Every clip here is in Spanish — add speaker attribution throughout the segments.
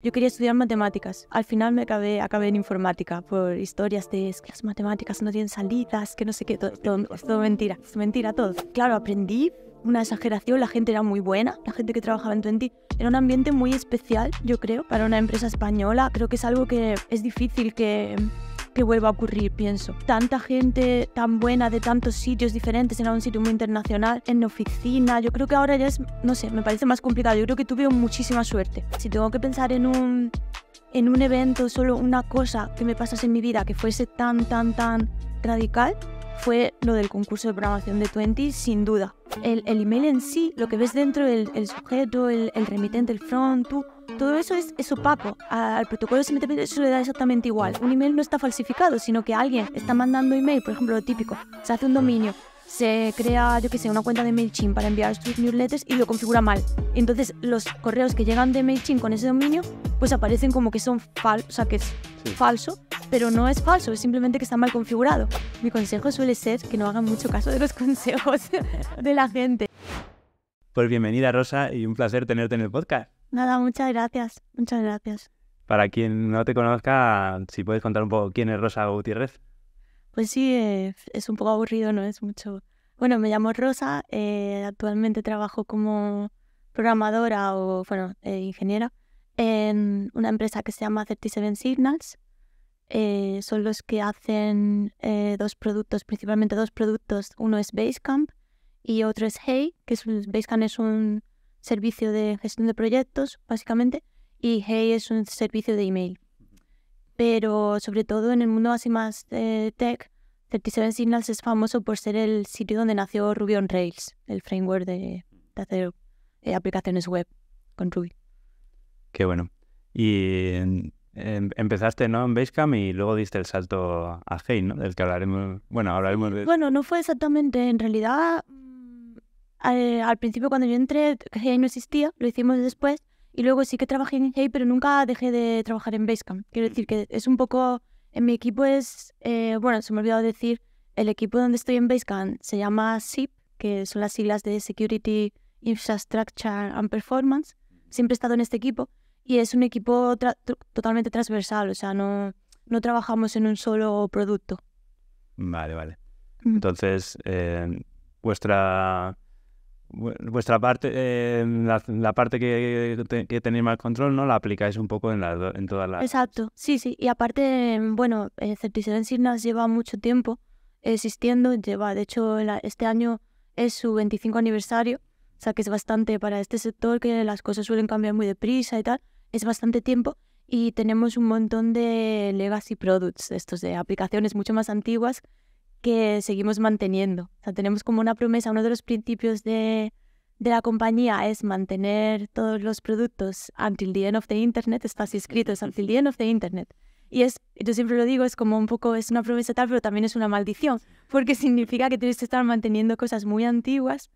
Speaker 1: Yo quería estudiar matemáticas. Al final me acabé, acabé en informática por historias de que las matemáticas no tienen salidas, que no sé qué, todo, todo, mentira, es mentira todo. Claro, aprendí una exageración, la gente era muy buena, la gente que trabajaba en Twenty. Era un ambiente muy especial, yo creo, para una empresa española. Creo que es algo que es difícil que vuelva a ocurrir, pienso. Tanta gente tan buena de tantos sitios diferentes, era un sitio muy internacional, en oficina, yo creo que ahora ya es, no sé, me parece más complicado, yo creo que tuve muchísima suerte. Si tengo que pensar en un, en un evento, solo una cosa que me pasase en mi vida que fuese tan, tan, tan radical, fue lo del concurso de programación de 20, sin duda. El, el email en sí, lo que ves dentro, el, el sujeto, el, el remitente, el front, tú, todo eso es, su papo, Al protocolo de eso le da exactamente igual. Un email no está falsificado, sino que alguien está mandando email, por ejemplo, lo típico. Se hace un dominio, se crea, yo qué sé, una cuenta de MailChimp para enviar sus newsletters y lo configura mal. Entonces, los correos que llegan de MailChimp con ese dominio, pues aparecen como que son falsos, o sea, que es falso, pero no es falso, es simplemente que está mal configurado. Mi consejo suele ser que no hagan mucho caso de los consejos de la gente.
Speaker 2: Pues bienvenida, Rosa, y un placer tenerte en el podcast.
Speaker 1: Nada, muchas gracias. Muchas gracias.
Speaker 2: Para quien no te conozca, si puedes contar un poco quién es Rosa Gutiérrez.
Speaker 1: Pues sí, eh, es un poco aburrido, no es mucho. Bueno, me llamo Rosa, eh, actualmente trabajo como programadora o, bueno, eh, ingeniera en una empresa que se llama 37 Signals. son los que hacen dos productos, principalmente dos productos. Uno es Basecamp y otro es Hey, que es Basecamp es un servicio de gestión de proyectos, básicamente, y Hey es un servicio de email. Pero sobre todo en el mundo así más tech, 37 Signals es famoso por ser el sitio donde nació Ruby on Rails, el framework de, hacer eh, aplicaciones web con Ruby.
Speaker 2: Qué bueno. Y em, empezaste ¿no? en Basecamp y luego diste el salto a Hey, ¿no? Del que hablaremos. Bueno, hablaremos Bueno,
Speaker 1: no fue exactamente. En realidad eh, al, principio cuando yo entré, no existía, lo hicimos después, y luego sí que trabajé en GAI, pero nunca dejé de trabajar en Basecamp. Quiero decir mm. que es un poco, en mi equipo es, eh, bueno, se me ha olvidado decir, el equipo donde estoy en Basecamp se llama SIP, que son las siglas de Security, Infrastructure and Performance. Siempre he estado en este equipo y es un equipo totalmente transversal, o sea, no, no trabajamos en un solo producto.
Speaker 2: Vale, vale. Entonces, eh, vuestra vuestra parte, eh, la, parte que, que, tenéis más control, ¿no? La aplicáis un poco en, en todas las...
Speaker 1: Exacto, sí, sí. Y aparte, bueno, certisign Certicidad Signas lleva mucho tiempo existiendo, lleva, de hecho, este año es su 25 aniversario, o sea que es bastante para este sector que las cosas suelen cambiar muy deprisa y tal, es bastante tiempo y tenemos un montón de legacy products, estos de aplicaciones mucho más antiguas que seguimos manteniendo. O sea, tenemos como una promesa, uno de los principios de, de la compañía es mantener todos los productos until the end of the internet, está así escrito, es until the end of the internet. Y es, yo siempre lo digo, es como un poco, es una promesa tal, pero también es una maldición, porque significa que tienes que estar manteniendo cosas muy antiguas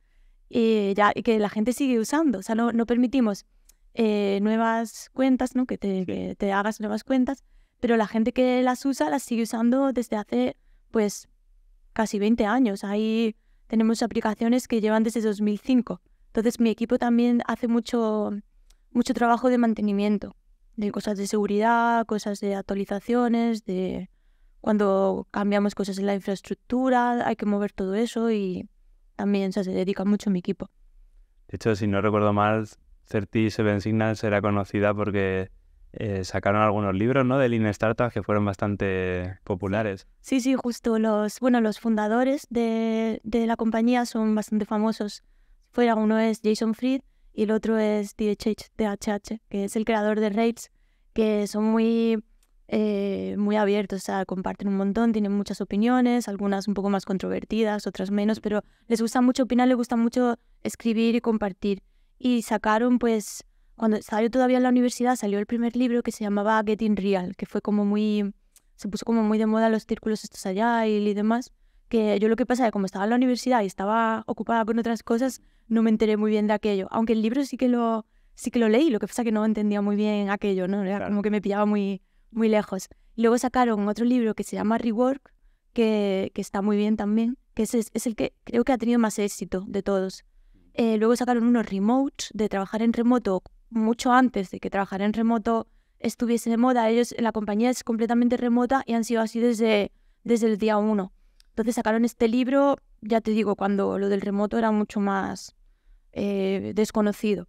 Speaker 1: eh, y, ya, que la gente sigue usando. O sea, no, no permitimos eh, nuevas cuentas, ¿no? Que te, que te hagas nuevas cuentas, pero la gente que las usa las sigue usando desde hace, pues, casi 20 años. Ahí tenemos aplicaciones que llevan desde 2005. Entonces mi equipo también hace mucho, mucho trabajo de mantenimiento, de cosas de seguridad, cosas de actualizaciones, de cuando cambiamos cosas en la infraestructura, hay que mover todo eso y también se dedica mucho mi equipo.
Speaker 2: De hecho, si no recuerdo mal, Certi Seven Signals era conocida porque eh, sacaron algunos libros, ¿no? De Lean Startup que fueron bastante populares.
Speaker 1: Sí, sí, justo. Los, bueno, los fundadores de, la compañía son bastante famosos. Fuera uno es Jason Fried y el otro es DHH, que es el creador de Rails, que son muy, eh, muy abiertos, o sea, comparten un montón, tienen muchas opiniones, algunas un poco más controvertidas, otras menos, pero les gusta mucho opinar, les gusta mucho escribir y compartir. Y sacaron, pues, cuando estaba yo todavía en la universidad salió el primer libro que se llamaba Getting Real, que fue como muy, se puso como muy de moda los círculos estos allá y, demás, que yo lo que pasa es que como estaba en la universidad y estaba ocupada con otras cosas, no me enteré muy bien de aquello, aunque el libro sí que lo, sí que lo leí, lo que pasa es que no entendía muy bien aquello, ¿no? Era como que me pillaba muy, muy lejos. luego sacaron otro libro que se llama Rework, que, que está muy bien también, que es, es el que creo que ha tenido más éxito de todos. Mm. Eh, luego sacaron unos Remote de trabajar en remoto mucho antes de que trabajar en remoto estuviese de moda. Ellos, en la compañía es completamente remota y han sido así desde, desde el día uno. Entonces sacaron este libro, ya te digo, cuando lo del remoto era mucho más eh, desconocido.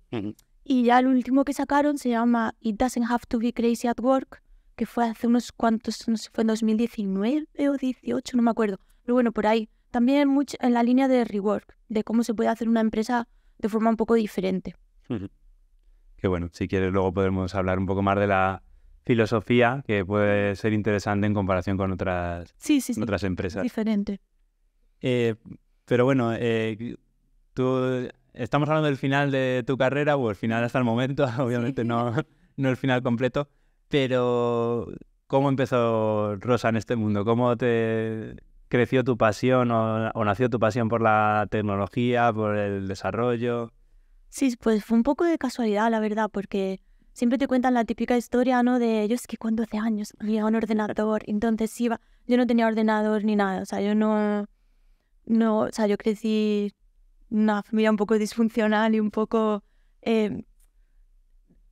Speaker 1: Y ya el último que sacaron se llama It Doesn't Have to Be Crazy at Work, que fue hace unos cuantos, no sé, fue en 2019 o 18, no me acuerdo. Pero bueno, por ahí. También mucho en la línea de rework, de cómo se puede hacer una empresa de forma un poco diferente
Speaker 2: que bueno, si quieres luego podemos hablar un poco más de la filosofía que puede ser interesante en comparación con otras,
Speaker 1: sí, sí, sí, otras empresas. Diferente.
Speaker 2: Eh, pero bueno, eh, tú, estamos hablando del final de tu carrera, o el final hasta el momento, obviamente no, el final completo, pero ¿cómo empezó Rosa en este mundo? ¿Cómo te creció tu pasión o nació tu pasión por la tecnología, por el desarrollo?
Speaker 1: Sí, pues fue un poco de casualidad, la verdad, porque siempre te cuentan la típica historia, ¿no? De ellos que cuando hace años había un ordenador, entonces iba, yo no tenía ordenador ni nada, o sea, yo no, no, o sea, yo crecí en una familia un poco disfuncional y un poco, eh,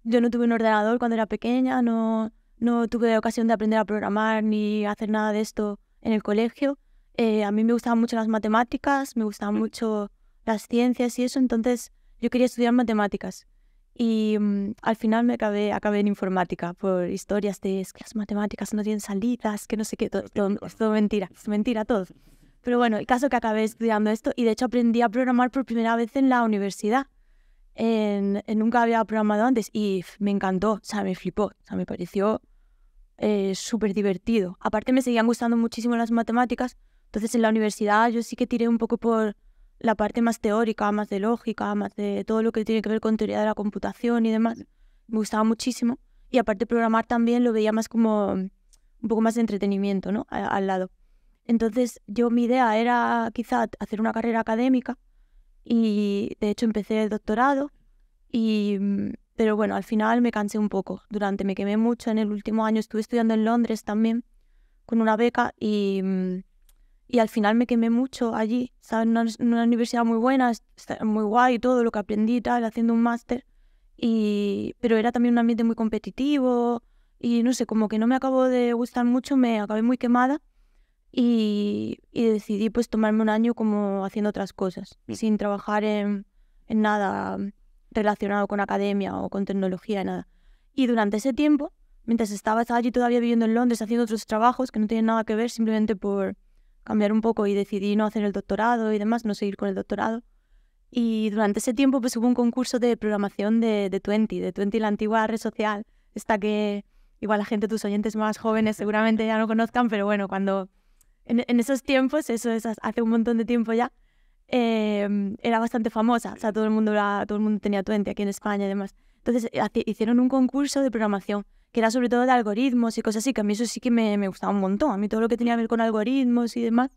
Speaker 1: yo no tuve un ordenador cuando era pequeña, no, no tuve ocasión de aprender a programar ni hacer nada de esto en el colegio. Eh, a mí me gustaban mucho las matemáticas, me gustaban mucho las ciencias y eso, entonces yo quería estudiar matemáticas y mm, al final me acabé, acabé en informática por historias de que las matemáticas no tienen salidas, que no sé qué, todo, todo, mentira, es mentira todo. Pero bueno, el caso que acabé estudiando esto y de hecho aprendí a programar por primera vez en la universidad. nunca había programado antes y me encantó, o sea, me flipó, o sea, me pareció eh, súper divertido. Aparte me seguían gustando muchísimo las matemáticas, entonces en la universidad yo sí que tiré un poco por, la parte más teórica, más de lógica, más de todo lo que tiene que ver con teoría de la computación y demás. Me gustaba muchísimo. Y aparte programar también lo veía más como un poco más de entretenimiento, ¿no? al lado. Entonces yo mi idea era quizá hacer una carrera académica y de hecho empecé el doctorado y pero bueno, al final me cansé un poco. Durante me quemé mucho en el último año estuve estudiando en Londres también con una beca y y al final me quemé mucho allí, ¿sabes? Una, una universidad muy buena, muy guay, todo lo que aprendí tal, haciendo un máster, y, pero era también un ambiente muy competitivo y no sé, como que no me acabó de gustar mucho, me acabé muy quemada y, decidí pues tomarme un año como haciendo otras cosas, mm. sin trabajar en, nada relacionado con academia o con tecnología, nada. Y durante ese tiempo, mientras estaba, estaba allí todavía viviendo en Londres, haciendo otros trabajos que no tienen nada que ver simplemente por, cambiar un poco y decidí no hacer el doctorado y demás, no seguir con el doctorado. Y durante ese tiempo pues hubo un concurso de programación de, Twenty, de Twenty la antigua red social, esta que igual la gente, tus oyentes más jóvenes seguramente ya no conozcan, pero bueno, cuando en, esos tiempos, eso es hace un montón de tiempo ya, em, era bastante famosa, o sea, todo el mundo, todo el mundo tenía Twenty aquí en España y demás. Entonces hicieron un concurso de programación que era sobre todo de algoritmos y cosas así, que a mí eso sí que me, gustaba un montón. A mí todo lo que tenía que ver con algoritmos y demás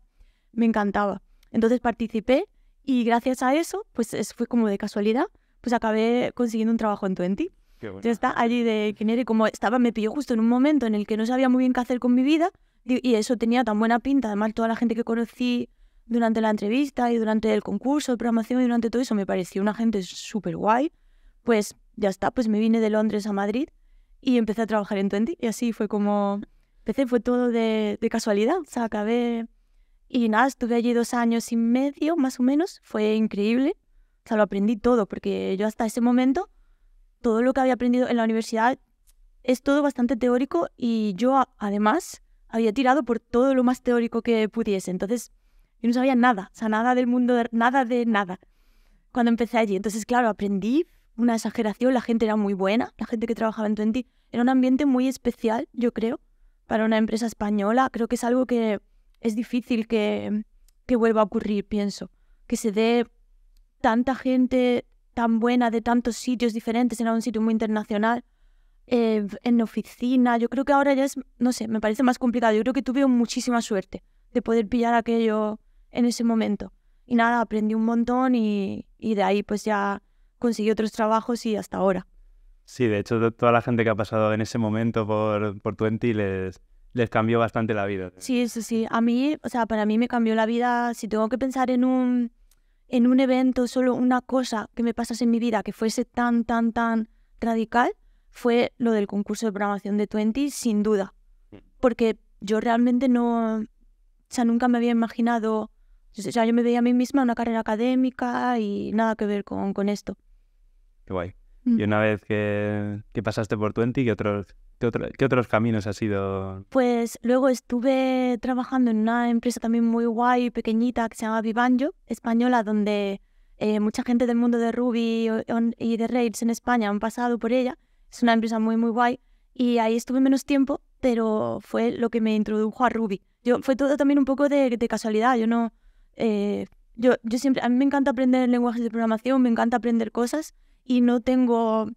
Speaker 1: me encantaba. Entonces participé y gracias a eso, pues fue como de casualidad, pues acabé consiguiendo un trabajo en Twenty. Bueno. Yo estaba allí de ingeniero como estaba, me pilló justo en un momento en el que no sabía muy bien qué hacer con mi vida y eso tenía tan buena pinta. Además, toda la gente que conocí durante la entrevista y durante el concurso de programación y durante todo eso me pareció una gente súper guay. Pues ya está, pues me vine de Londres a Madrid y empecé a trabajar en Twenty y así fue como empecé, fue todo de, casualidad, o sea, acabé y nada, estuve allí dos años y medio más o menos, fue increíble, o sea, lo aprendí todo porque yo hasta ese momento todo lo que había aprendido en la universidad es todo bastante teórico y yo además había tirado por todo lo más teórico que pudiese, entonces yo no sabía nada, o sea, nada del mundo, nada de nada cuando empecé allí. Entonces, claro, aprendí una exageración, la gente era muy buena, la gente que trabajaba en Twenty, era un ambiente muy especial, yo creo, para una empresa española. Creo que es algo que es difícil que, vuelva a ocurrir, pienso. Que se dé tanta gente tan buena de tantos sitios diferentes, era un sitio muy internacional, eh, en oficina. Yo creo que ahora ya es, no sé, me parece más complicado. Yo creo que tuve muchísima suerte de poder pillar aquello en ese momento. Y nada, aprendí un montón y, y de ahí pues ya consiguió otros trabajos y hasta ahora.
Speaker 2: Sí, de hecho, toda la gente que ha pasado en ese momento por, por Twenty les, les cambió bastante la vida.
Speaker 1: Sí, eso sí. A mí, o sea, para mí me cambió la vida. Si tengo que pensar en un, en un evento, solo una cosa que me pasase en mi vida que fuese tan, tan, tan radical, fue lo del concurso de programación de Twenty, sin duda. Mm. Porque yo realmente no. O sea, nunca me había imaginado o sea, yo me veía a mí misma una carrera académica y nada que ver con, con esto.
Speaker 2: Qué guay. Mm. Y una vez que, que pasaste por Twenty, ¿qué otros, qué, otros caminos has sido?
Speaker 1: Pues luego estuve trabajando en una empresa también muy guay, pequeñita, que se llama Vivanjo, española, donde eh, mucha gente del mundo de Ruby y de Rails en España han pasado por ella. Es una empresa muy, muy guay. Y ahí estuve menos tiempo, pero fue lo que me introdujo a Ruby. Yo, fue todo también un poco de, de casualidad. Yo no, eh, yo, siempre, a mí me encanta aprender lenguajes de programación, me encanta aprender cosas y no tengo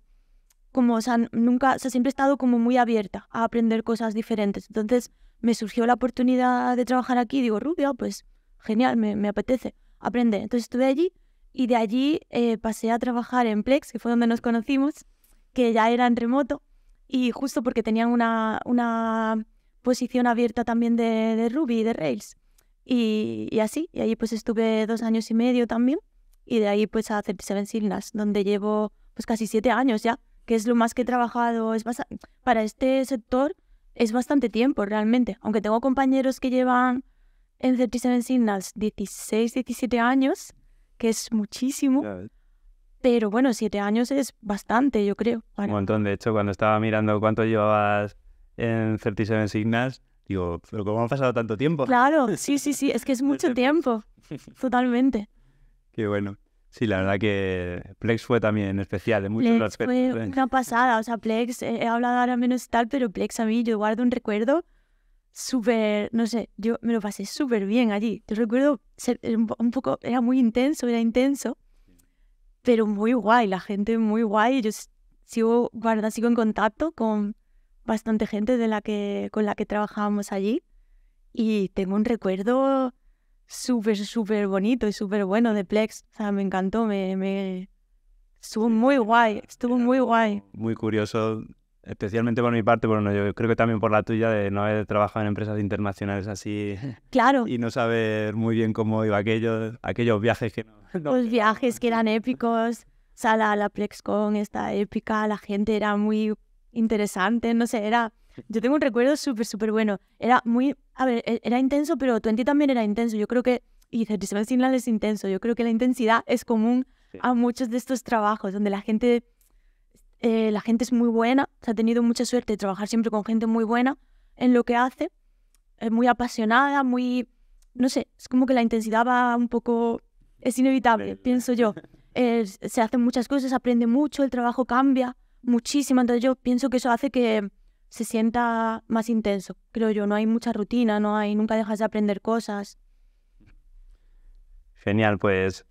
Speaker 1: como, o sea, nunca, o siempre he estado como muy abierta a aprender cosas diferentes. Entonces me surgió la oportunidad de trabajar aquí y digo, Rubia, pues genial, me, me apetece aprender. Entonces estuve allí y de allí eh, pasé a trabajar en Plex, que fue donde nos conocimos, que ya era en remoto y justo porque tenían una, una posición abierta también de, de Ruby y de Rails. Y, así, y ahí pues estuve dos años y medio también, y de ahí pues a 37 Signals, donde llevo pues casi siete años ya, que es lo más que he trabajado, es para este sector es bastante tiempo realmente, aunque tengo compañeros que llevan en 37 Signals 16, 17 años, que es muchísimo, pero bueno, siete años es bastante, yo creo. Un
Speaker 2: montón, de hecho, cuando estaba mirando cuánto llevabas en 37 Signals, Digo, pero ¿cómo han pasado tanto tiempo?
Speaker 1: Claro, sí, sí, sí, es que es mucho tiempo. Totalmente.
Speaker 2: Qué bueno. Sí, la verdad que Plex fue también especial en muchos Plex Fue una
Speaker 1: pasada, o sea, Plex, he hablado ahora menos tal, pero Plex a mí yo guardo un recuerdo súper, no sé, yo me lo pasé súper bien allí. Yo recuerdo ser un poco, era muy intenso, era intenso, pero muy guay, la gente muy guay. Yo sigo, guarda, sigo en contacto con bastante gente de la que, con la que trabajábamos allí y tengo un recuerdo súper, súper bonito y súper bueno de Plex. O sea, me encantó, me, me... estuvo muy guay, estuvo muy guay.
Speaker 2: Muy curioso, especialmente por mi parte, bueno, yo creo que también por la tuya de no haber trabajado en empresas internacionales así. Claro. Y no saber muy bien cómo iba aquello, aquellos viajes que no...
Speaker 1: Los viajes que eran épicos. O sea, la, Plex PlexCon esta épica, la gente era muy interesante, no sé, era... Yo tengo un recuerdo súper, súper bueno. Era muy... A ver, e-, era intenso, pero Twenty también era intenso. Yo creo que... Y 37 Signal es intenso. Yo creo que la intensidad es común a muchos de estos trabajos, donde la gente... Eh, la gente es muy buena, se ha tenido mucha suerte de trabajar siempre con gente muy buena en lo que hace, es eh, muy apasionada, muy... No sé, es como que la intensidad va un poco... Es inevitable, pienso yo. Eh, se hacen muchas cosas, aprende mucho, el trabajo cambia muchísimo. Entonces yo pienso que eso hace que se sienta más intenso, creo yo. No hay mucha rutina, no hay, nunca dejas de aprender cosas.
Speaker 2: Genial, pues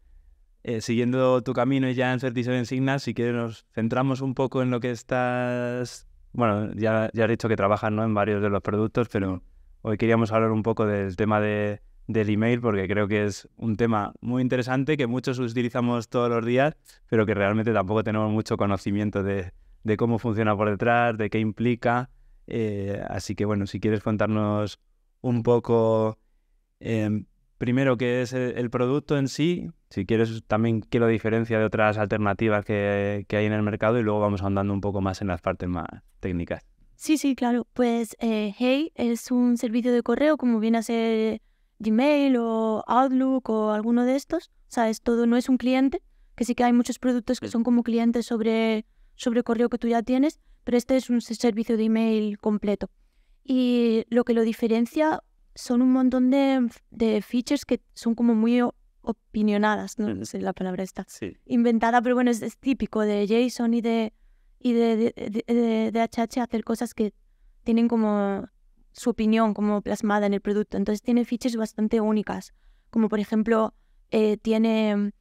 Speaker 2: eh, siguiendo tu camino ya en de Signas, si quieres nos centramos un poco en lo que estás... Bueno, ya, ya has dicho que trabajas ¿no? en varios de los productos, pero hoy queríamos hablar un poco del tema de, del email porque creo que es un tema muy interesante que muchos utilizamos todos los días, pero que realmente tampoco tenemos mucho conocimiento de, cómo funciona por detrás, de qué implica. Eh, así que bueno, si quieres contarnos un poco em, primero qué es el, producto en sí, si quieres también qué lo diferencia de otras alternativas que, hay en el mercado y luego vamos andando un poco más en las partes más técnicas.
Speaker 1: Sí, sí, claro. Pues eh, Hey es un servicio de correo, como viene a ser Gmail o Outlook o alguno de estos. O sea, es todo, no es un cliente, que sí que hay muchos productos que son como clientes sobre, sobre correo que tú ya tienes, pero este es un servicio de email completo. Y lo que lo diferencia son un montón de, features que son como muy opinionadas, no, sé la palabra esta, inventada, pero bueno, es, típico de JSON y de, y de, de HH hacer cosas que tienen como su opinión como plasmada en el producto. Entonces tiene features bastante únicas, como por ejemplo eh, tiene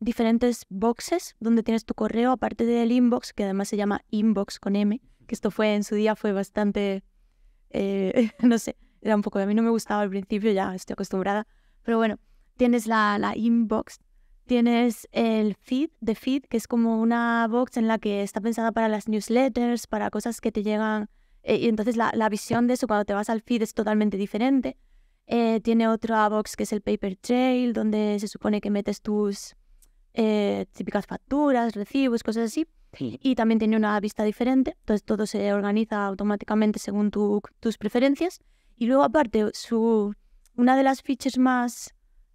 Speaker 1: diferentes boxes donde tienes tu correo, aparte del inbox, que además se llama inbox con M, que esto fue en su día fue bastante, eh, no sé, era un poco, a mí no me gustaba al principio, ya estoy acostumbrada, pero bueno, tienes la, la inbox, tienes el feed de feed, que es como una box en la que está pensada para las newsletters, para cosas que te llegan eh, y entonces la, la, visión de eso cuando te vas al feed es totalmente diferente. Eh, tiene otra box que es el paper trail, donde se supone que metes tus eh, típicas facturas, recibos, cosas así. Y también tiene una vista diferente, entonces todo se organiza automáticamente según tu, tus preferencias. Y luego aparte, su, una de las features más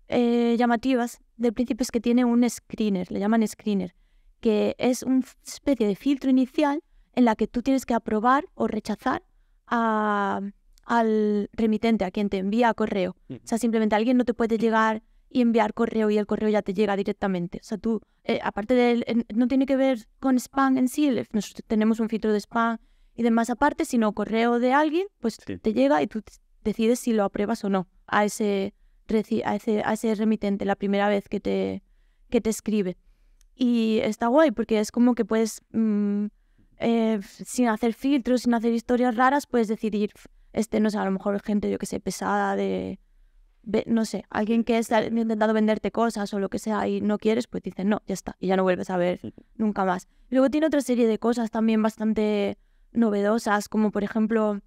Speaker 1: llamativas del principio es que tiene un screener, le llaman screener, que es una especie de filtro inicial en la que tú tienes que aprobar o rechazar al remitente, a quien te envía correo. Mm. O sea, simplemente alguien no te puede llegar y enviar correo y el correo ya te llega directamente. O sea, tú, eh, aparte de, no tiene que ver con spam en sí, nosotros tenemos un filtro de spam y demás aparte, sino correo de alguien, pues te llega y tú decides si lo apruebas o no a ese, ese, a ese remitente la primera vez que te, que te escribe. Y está guay porque es como que puedes... Mm, eh, sin hacer filtros, sin hacer historias raras, puedes decidir, este no sé, a lo mejor gente, yo que sé, pesada de, no sé, alguien que está intentando venderte cosas o lo que sea y no quieres, pues dices no, ya está, y ya no vuelves a ver nunca más. Luego tiene otra serie de cosas también bastante novedosas, como por ejemplo,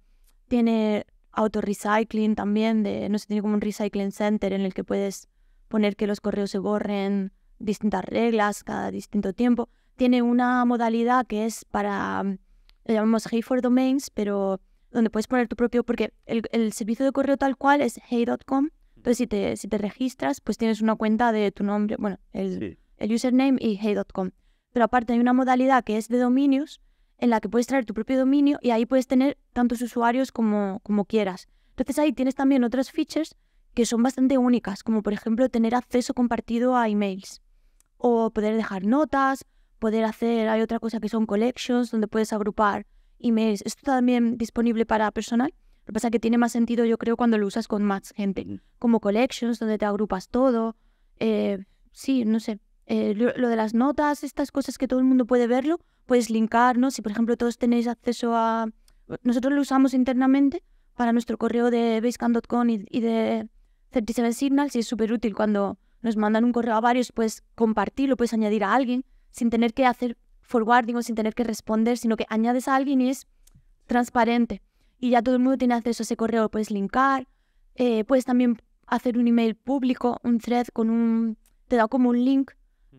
Speaker 1: tiene auto-recycling también, de, no sé, tiene como un recycling center en el que puedes poner que los correos se borren distintas reglas cada distinto tiempo tiene una modalidad que es para, mm, lo llamamos Hey for Domains, pero donde puedes poner tu propio, porque el, servicio de correo tal cual es hey.com, entonces si te, si te registras, pues tienes una cuenta de tu nombre, bueno, el, el username y hey.com. Pero aparte hay una modalidad que es de dominios, en la que puedes traer tu propio dominio y ahí puedes tener tantos usuarios como, como quieras. Entonces ahí tienes también otras features que son bastante únicas, como por ejemplo tener acceso compartido a emails o poder dejar notas poder hacer, hay otra cosa que son collections, donde puedes agrupar emails. Esto también disponible para personal. Lo que pasa es que tiene más sentido, yo creo, cuando lo usas con más gente, mm. como collections, donde te agrupas todo. Eh, sí, no sé. Eh, lo, de las notas, estas cosas que todo el mundo puede verlo, puedes linkarnos. Si, por ejemplo, todos tenéis acceso a. Nosotros lo usamos internamente para nuestro correo de basecamp.com y, y de 37 Signals y es súper útil cuando nos mandan un correo a varios, puedes compartirlo, puedes añadir a alguien sin tener que hacer forwarding o sin tener que responder, sino que añades a alguien y es transparente. Y ya todo el mundo tiene acceso a ese correo, puedes linkar, eh, puedes también hacer un email público, un thread con un... te da como un link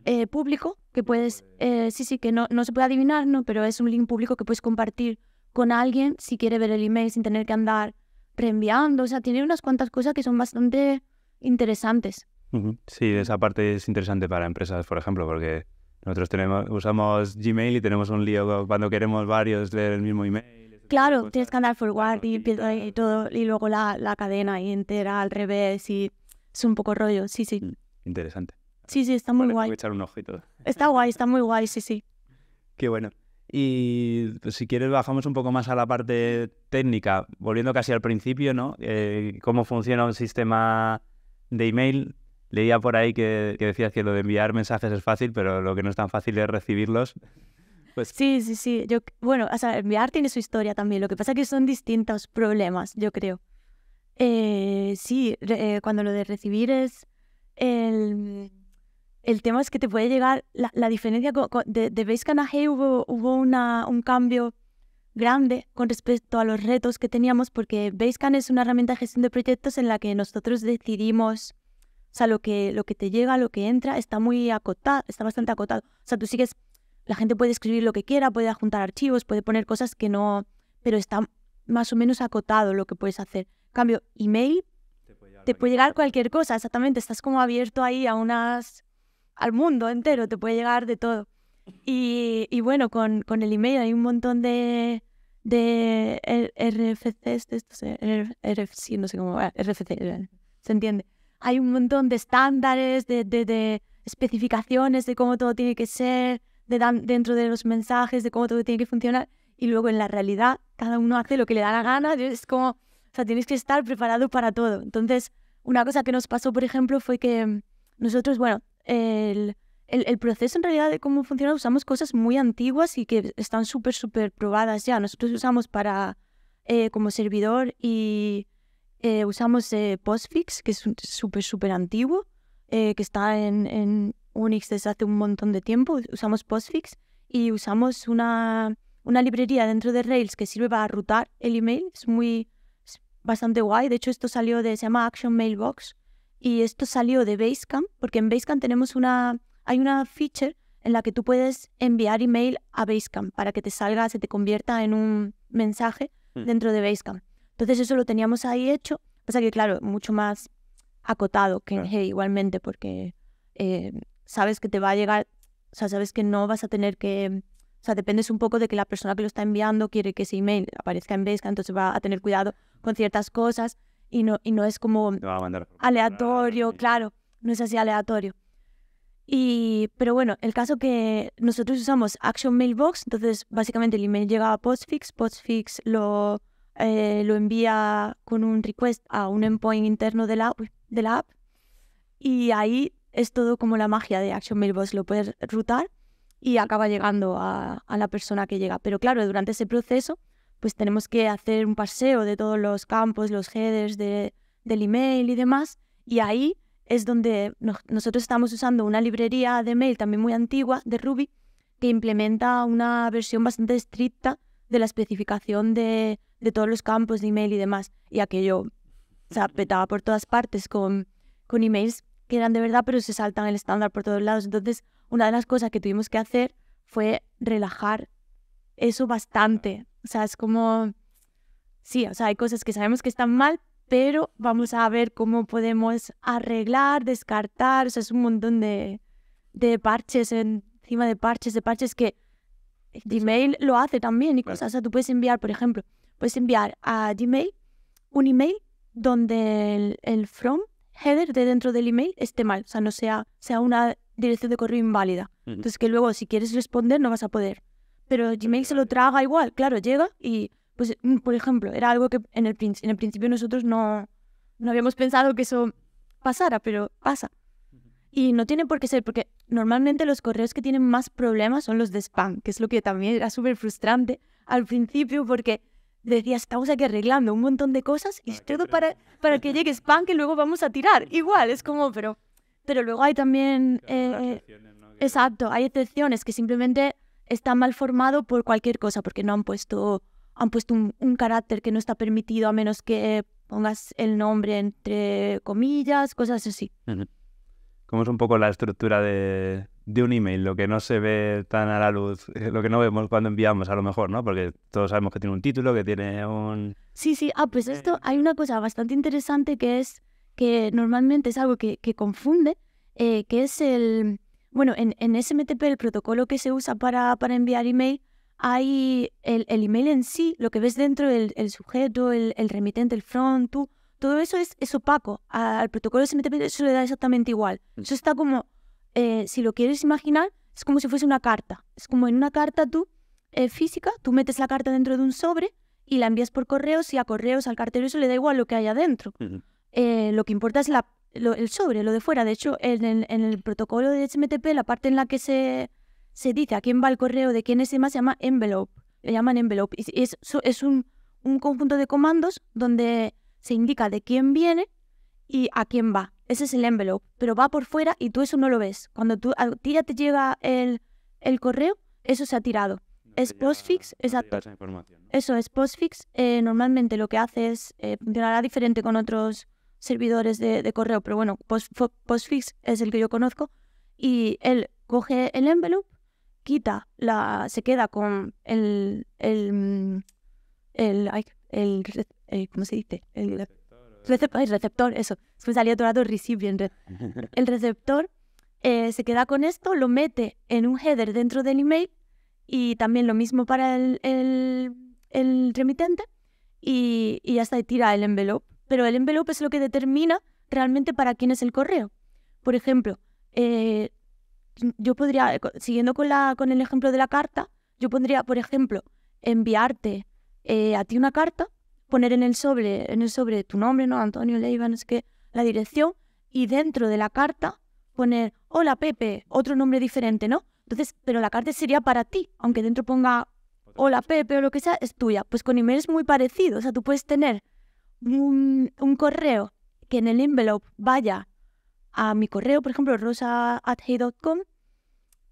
Speaker 1: eh, público que puedes... Eh, sí, sí, que no, no se puede adivinar, ¿no? Pero es un link público que puedes compartir con alguien si quiere ver el email sin tener que andar reenviando. O sea, tiene unas cuantas cosas que son bastante interesantes.
Speaker 2: Sí, esa parte es interesante para empresas, por ejemplo, porque nosotros tenemos, usamos Gmail y tenemos un lío cuando queremos varios leer el mismo email.
Speaker 1: Claro, tienes que andar forward y, todo, y luego la, cadena y entera al revés y es un poco rollo, sí, sí. Mm, interesante. Sí, sí, está muy guay. Voy a echar un ojo Está guay, está muy guay, sí, sí.
Speaker 2: Qué bueno. Y pues, si quieres bajamos un poco más a la parte técnica, volviendo casi al principio, ¿no? Eh, ¿Cómo funciona un sistema de email? Leía por ahí que, decías que lo de enviar mensajes es fácil, pero lo que no es tan fácil es recibirlos.
Speaker 1: Pues... Sí, sí, sí. Yo, bueno, o enviar tiene su historia también. Lo que pasa es que son distintos problemas, yo creo. Eh, sí, eh, cuando lo de recibir es el, tema es que te puede llegar la, diferencia de, Basecamp a Hey hubo, un cambio grande con respecto a los retos que teníamos porque Basecamp es una herramienta de gestión de proyectos en la que nosotros decidimos o sea, lo que, lo que te llega, lo que entra, está muy acotado, está bastante acotado. O sea, tú sigues, la gente puede escribir lo que quiera, puede adjuntar archivos, puede poner cosas que no, pero está más o menos acotado lo que puedes hacer. Cambio, email, te puede llegar, cualquier cosa, exactamente, estás como abierto ahí a unas, al mundo entero, te puede llegar de todo. Y, bueno, con, con el email hay un montón de, de RFCs, de estos, eh, RFC, no sé cómo, RFC, se entiende hay un montón de estándares, de, de, especificaciones de cómo todo tiene que ser, de dentro de los mensajes, de cómo todo tiene que funcionar. Y luego en la realidad, cada uno hace lo que le da la gana. Es como, o sea, tienes que estar preparado para todo. Entonces, una cosa que nos pasó, por ejemplo, fue que nosotros, bueno, el, el, proceso en realidad de cómo funciona, usamos cosas muy antiguas y que están súper, súper probadas ya. Nosotros usamos para, eh, como servidor y eh, usamos eh, Postfix, que es súper, súper antiguo, eh, que está en, Unix desde hace un montón de tiempo. Usamos Postfix y usamos una, una librería dentro de Rails que sirve para rutar el email. Es muy bastante guay. De hecho, esto salió de, se llama Action Mailbox. Y esto salió de Basecamp, porque en Basecamp tenemos una, hay una feature en la que tú puedes enviar email a Basecamp para que te salga, se te convierta en un mensaje mm. dentro de Basecamp. Entonces eso lo teníamos ahí hecho, pasa que claro, mucho más acotado que en Hey igualmente, porque eh, sabes que te va a llegar, o sea, sabes que no vas a tener que, o sea, dependes un poco de que la persona que lo está enviando quiere que ese email aparezca en Basecamp, entonces va a tener cuidado con ciertas cosas y no, y no es como aleatorio, claro, no es así aleatorio. Y, pero bueno, el caso que nosotros usamos Action Mailbox, entonces básicamente el email llega a Postfix, Postfix lo eh, lo envía con un request a un endpoint interno de la, de la app y ahí es todo como la magia de Action Mailbox, lo puedes rutar y acaba llegando a, la persona que llega. Pero claro, durante ese proceso, pues tenemos que hacer un paseo de todos los campos, los headers de, del email y demás, y ahí es donde nosotros estamos usando una librería de mail también muy antigua de Ruby que implementa una versión bastante estricta de la especificación de, de todos los campos de email y demás. Y aquello, se sea, por todas partes con, con emails que eran de verdad, pero se saltan el estándar por todos lados. Entonces, una de las cosas que tuvimos que hacer fue relajar eso bastante. O sea, es como, sí, o sea, hay cosas que sabemos que están mal, pero vamos a ver cómo podemos arreglar, descartar. O sea, es un montón de, parches encima de parches, de parches que email lo hace también y cosas. O sea, tú puedes enviar, por ejemplo, puedes enviar a Gmail un email donde el, from header de dentro del email esté mal, o sea, no sea, sea una dirección de correo inválida. Entonces que luego si quieres responder no vas a poder. Pero Gmail se lo traga igual, claro, llega y, pues, mm, por ejemplo, era algo que en el, en el principio nosotros no, no habíamos pensado que eso pasara, pero pasa. Y no tiene por qué ser, porque normalmente los correos que tienen más problemas son los de spam, que es lo que también era súper frustrante al principio, porque decía, estamos aquí arreglando un montón de cosas y ah, todo para, para que llegue spam que luego vamos a tirar. Igual, es como, pero, pero luego hay también... Eh, eh, exacto, hay excepciones que simplemente están mal formado por cualquier cosa, porque no han puesto, han puesto un, un carácter que no está permitido a menos que pongas el nombre entre comillas, cosas así.
Speaker 2: ¿Cómo es un poco la estructura de, de un email, lo que no se ve tan a la luz, eh, lo que no vemos cuando enviamos a lo mejor, ¿no? Porque todos sabemos que tiene un título, que tiene un...
Speaker 1: Sí, sí, ah, pues esto eh, hay una cosa bastante interesante que es que normalmente es algo que, confunde, eh, que es el... Bueno, en, en, SMTP, el protocolo que se usa para, para enviar email, hay el, el, email en sí, lo que ves dentro, el, el sujeto, el, el, remitente, el front, tú, todo eso es, es opaco. Al protocolo SMTP eso le da exactamente igual. Mm. Eso está como eh, si lo quieres imaginar, es como si fuese una carta. Es como en una carta tú, eh, física, tú metes la carta dentro de un sobre y la envías por correos y a correos, al cartero, eso le da igual lo que haya dentro. Eh, lo que importa es la, el sobre, lo de fuera. De hecho, en el, protocolo de HMTP, la parte en la que se, dice a quién va el correo, de quién es y se llama envelope. Le llaman envelope. Y es, es un conjunto de comandos donde se indica de quién viene y a quién va. Ese es el envelope, pero va por fuera y tú eso no lo ves. Cuando tú, a ti ya te llega el, correo, eso se ha tirado. es postfix, exacto. Eso es postfix. Eh, normalmente lo que hace es, eh, funcionará diferente con otros servidores de, de correo, pero bueno, postfix es el que yo conozco. Y él coge el envelope, quita la, se queda con el, el, mm, el, el eh, ¿cómo se dice? El, receptor, receptor, eso, es que salía el El receptor eh, se queda con esto, lo mete en un header dentro del email y también lo mismo para el, el, remitente y, y y tira el envelope. Pero el envelope es lo que determina realmente para quién es el correo. Por ejemplo, eh, yo podría, siguiendo con, la, con el ejemplo de la carta, yo pondría, por ejemplo, enviarte eh, a ti una carta poner en el sobre, en el sobre tu nombre, ¿no? Antonio Leiva, no sé qué, la dirección, y dentro de la carta poner, hola Pepe, otro nombre diferente, ¿no? Entonces, pero la carta sería para ti, aunque dentro ponga hola Pepe o lo que sea, es tuya. Pues con email es muy parecido, o sea, tú puedes tener un, un correo que en el envelope vaya a mi correo, por ejemplo, rosa.hey.com,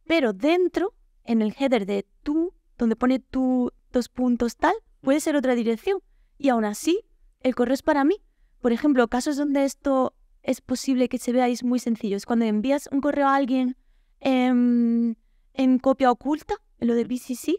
Speaker 1: pero dentro, en el header de tú, donde pone tú dos puntos tal, puede mm. ser otra dirección y aún así el correo es para mí. Por ejemplo, casos donde esto es posible que se veáis muy sencillo. cuando envías un correo a alguien em, en copia oculta, en lo de BCC,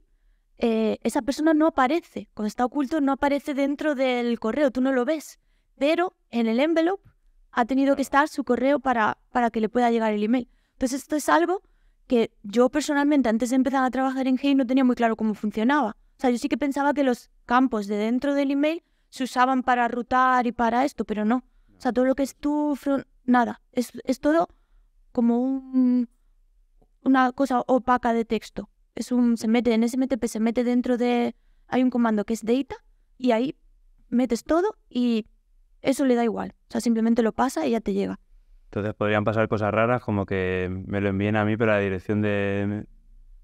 Speaker 1: eh, esa persona no aparece. Cuando está oculto no aparece dentro del correo, tú no lo ves. Pero en el envelope ha tenido que estar su correo para, para que le pueda llegar el email. Entonces esto es algo que yo personalmente antes de empezar a trabajar en Hey no tenía muy claro cómo funcionaba. O sea, yo sí que pensaba que los campos de dentro del email se usaban para rutar y para esto, pero no. O sea, todo lo que es tu front, nada. Es, todo como un, una cosa opaca de texto. Es un, se mete en SMTP, pues se mete dentro de, hay un comando que es data y ahí metes todo y eso le da igual. O sea, simplemente lo pasa y ya te llega.
Speaker 2: Entonces podrían pasar cosas raras como que me lo envíen a mí, pero la dirección de,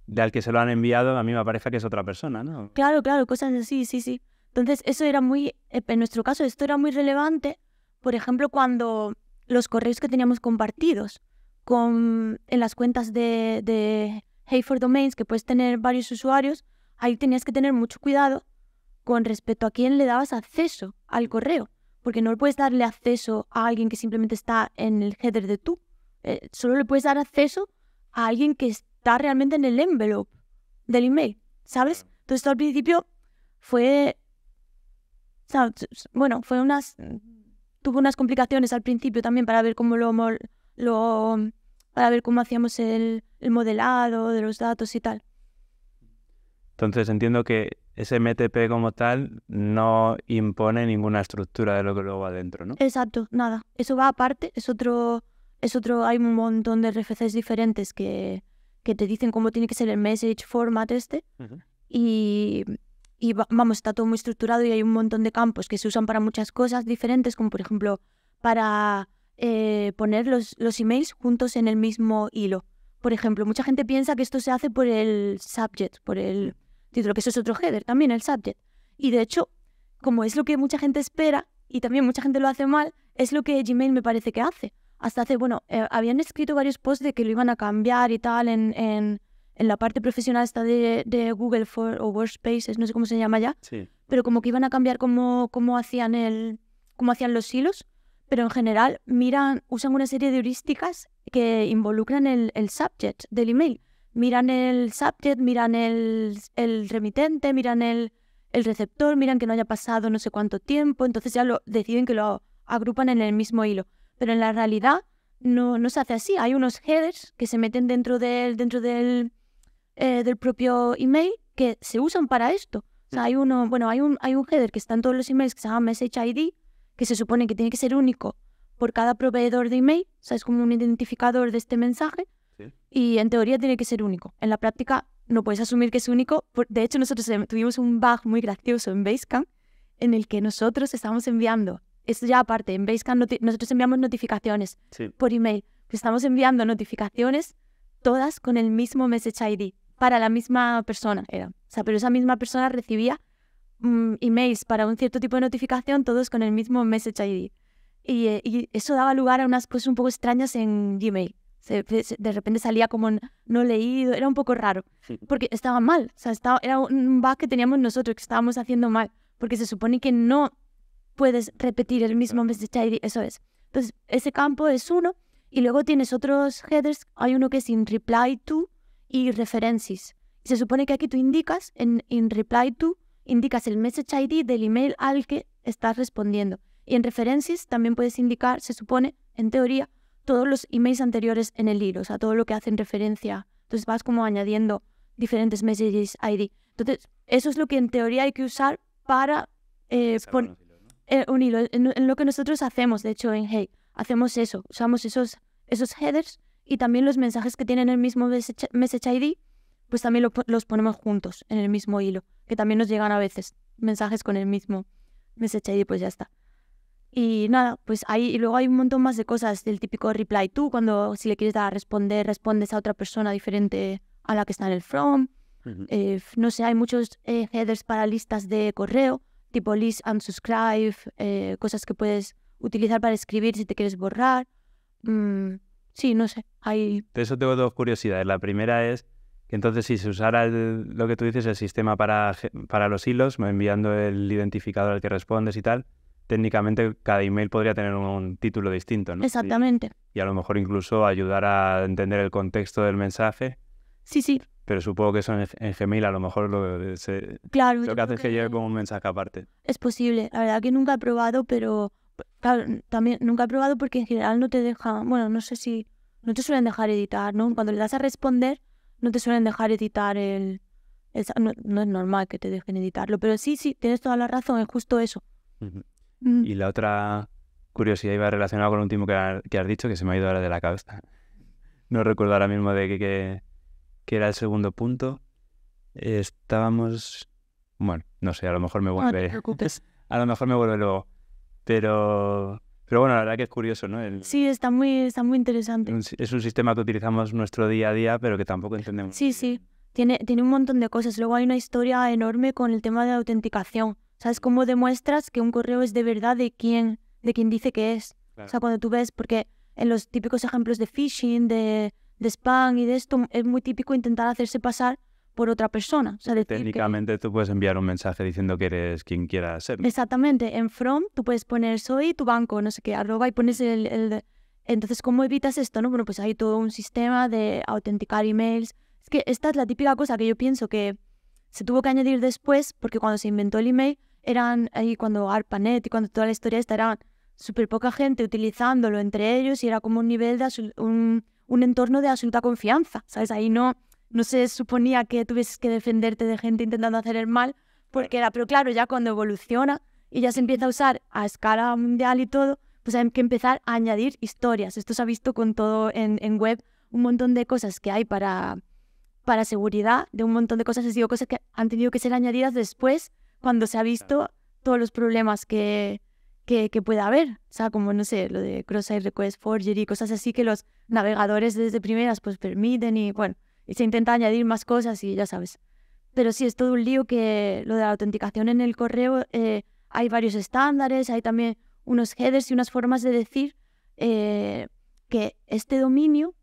Speaker 2: de al que se lo han enviado, a mí me parece que es otra persona, ¿no?
Speaker 1: Claro, claro, cosas así, sí, sí. Entonces, eso era muy, eh, en nuestro caso, esto era muy relevante, por ejemplo, cuando los correos que teníamos compartidos con, en las cuentas de, de Hey for Domains, que puedes tener varios usuarios, ahí tenías que tener mucho cuidado con respecto a quién le dabas acceso al correo, porque no le puedes darle acceso a alguien que simplemente está en el header de tú, eh, solo le puedes dar acceso a alguien que, está realmente en el envelope del email, ¿sabes? Entonces, al principio fue. Bueno, fue unas. Tuvo unas complicaciones al principio también para ver cómo lo. para ver cómo hacíamos el, modelado de los datos y tal.
Speaker 2: Entonces entiendo que ese MTP como tal no impone ninguna estructura de lo que luego va adentro, ¿no?
Speaker 1: Exacto, nada. Eso va aparte, es otro, es otro, hay un montón de RFCs diferentes que, que te dicen cómo tiene que ser el message format este. Y, y vamos, está todo muy estructurado y hay un montón de campos que se usan para muchas cosas diferentes, como por ejemplo para eh, poner los, los emails juntos en el mismo hilo. Por ejemplo, mucha gente piensa que esto se hace por el subject, por el título, que eso es otro header también, el subject. Y de hecho, como es lo que mucha gente espera y también mucha gente lo hace mal, es lo que Gmail me parece que hace hasta hace, bueno, eh, habían escrito varios posts de que lo iban a cambiar y tal en, la parte profesional esta de, Google for, o Workspaces, no sé cómo se llama ya, pero como que iban a cambiar cómo, cómo, hacían el, cómo hacían los hilos, pero en general miran, usan una serie de heurísticas que involucran el, el subject del email. Miran el subject, miran el, el remitente, miran el, el receptor, miran que no haya pasado no sé cuánto tiempo, entonces ya lo deciden que lo agrupan en el mismo hilo pero en la realidad no, se hace así. Hay unos headers que se meten dentro del, dentro del, eh, del propio email que se usan para esto. O sea, mm. hay uno, bueno, hay un, hay un header que está en todos los emails que se llama Message ID, que se supone que tiene que ser único por cada proveedor de email, o es como un identificador de este mensaje, y en teoría tiene que ser único. En la práctica no puedes asumir que es único. de hecho, nosotros eh, tuvimos un bug muy gracioso en Basecamp en el que nosotros estábamos enviando esto ya aparte, en Basecamp nosotros enviamos notificaciones por email. estamos enviando notificaciones todas con el mismo Message ID para la misma persona. Era. O sea, pero esa misma persona recibía mm, emails para un cierto tipo de notificación, todos con el mismo Message ID. Eh, y, eso daba lugar a unas cosas un poco extrañas en Gmail. de repente salía como no leído, era un poco raro, porque estaba mal, o sea, estaba, era un bug que teníamos nosotros, que estábamos haciendo mal, porque se supone que no puedes repetir el mismo message ID, eso es. Entonces, ese campo es uno y luego tienes otros headers, hay uno que es in reply to y references. Se supone que aquí tú indicas, en in reply to, indicas el message ID del email al que estás respondiendo. Y en references también puedes indicar, se supone, en teoría, todos los emails anteriores en el hilo, o sea, todo lo que hacen referencia. Entonces vas como añadiendo diferentes Message ID. Entonces, eso es lo que en teoría hay que usar para eh, eh, un hilo en, lo que nosotros hacemos, de hecho, en Hey, hacemos eso, usamos esos, esos headers y también los mensajes que tienen el mismo Message ID, pues también los ponemos juntos en el mismo hilo, que también nos llegan a veces mensajes con el mismo Message ID, pues ya está. Y nada, pues ahí y luego hay un montón más de cosas del típico reply to, cuando si le quieres dar a responder, respondes a otra persona diferente a la que está en el from. Eh, no sé, hay muchos eh, headers para listas de correo tipo list and subscribe, eh, cosas que puedes utilizar para escribir si te quieres borrar. Mm, sí, no sé. Hay...
Speaker 2: De eso tengo dos curiosidades. La primera es que entonces si se usara lo que tú dices, el sistema para, para los hilos, enviando el identificador al que respondes y tal, técnicamente cada email podría tener un, título distinto, ¿no?
Speaker 1: Exactamente.
Speaker 2: y, a lo mejor incluso ayudar a entender el contexto del mensaje Sí, sí. Pero supongo que eso en, Gmail a lo mejor lo, eh, lo que hace es que, llegue lleve como un mensaje aparte.
Speaker 1: Es posible. La verdad que nunca he probado, pero claro, también nunca he probado porque en general no te dejan, bueno, no sé si, no te suelen dejar editar, ¿no? Cuando le das a responder, no te suelen dejar editar el... no, es normal que te dejen editarlo, pero sí, sí, tienes toda la razón, es justo eso. Mm.
Speaker 2: Y la otra curiosidad iba relacionada con lo último que, que, has dicho, que se me ha ido ahora de la cabeza. No recuerdo ahora mismo de qué... Que que era el segundo punto, estábamos... Bueno, no sé, a lo mejor me vuelve... No te
Speaker 1: preocupes.
Speaker 2: A lo mejor me vuelve luego. Pero, pero bueno, la verdad que es curioso, ¿no? El, sí,
Speaker 1: está muy, está muy interesante.
Speaker 2: es un sistema que utilizamos nuestro día a día, pero que tampoco entendemos.
Speaker 1: Sí, sí. Tiene, tiene un montón de cosas. Luego hay una historia enorme con el tema de autenticación. ¿Sabes cómo demuestras que un correo es de verdad de quién de quién dice que es? O sea, cuando tú ves, porque en los típicos ejemplos de phishing, de de spam y de esto, es muy típico intentar hacerse pasar por otra persona. Técnicamente
Speaker 2: tú puedes enviar un mensaje diciendo que eres quien quieras ser.
Speaker 1: Exactamente, en from tú puedes poner soy tu banco, no sé qué, arroba y pones el... el... Entonces, ¿cómo evitas esto? No? Bueno, pues hay todo un sistema de autenticar emails. Es que esta es la típica cosa que yo pienso que se tuvo que añadir después, porque cuando se inventó el email, eran ahí cuando ARPANET y cuando toda la historia esta, eran súper poca gente utilizándolo entre ellos y era como un nivel de un, un entorno de absoluta confianza, ¿sabes? Ahí no, no se suponía que tuvieses que defenderte de gente intentando hacer el mal, porque era, pero claro, ya cuando evoluciona y ya se empieza a usar a escala mundial y todo, pues hay que empezar a añadir historias. Esto se ha visto con todo en, web, un montón de cosas que hay para, para seguridad, de un montón de cosas, y digo cosas que han tenido que ser añadidas después, cuando se ha visto todos los problemas que, que, pueda haber. O sea, como, no sé, lo de cross-site request forgery, cosas así que los navegadores desde primeras pues permiten y, bueno, y se intenta añadir más cosas y ya sabes. Pero sí, es todo un lío que lo de la autenticación en el correo, eh, hay varios estándares, hay también unos headers y unas formas de decir eh, que este dominio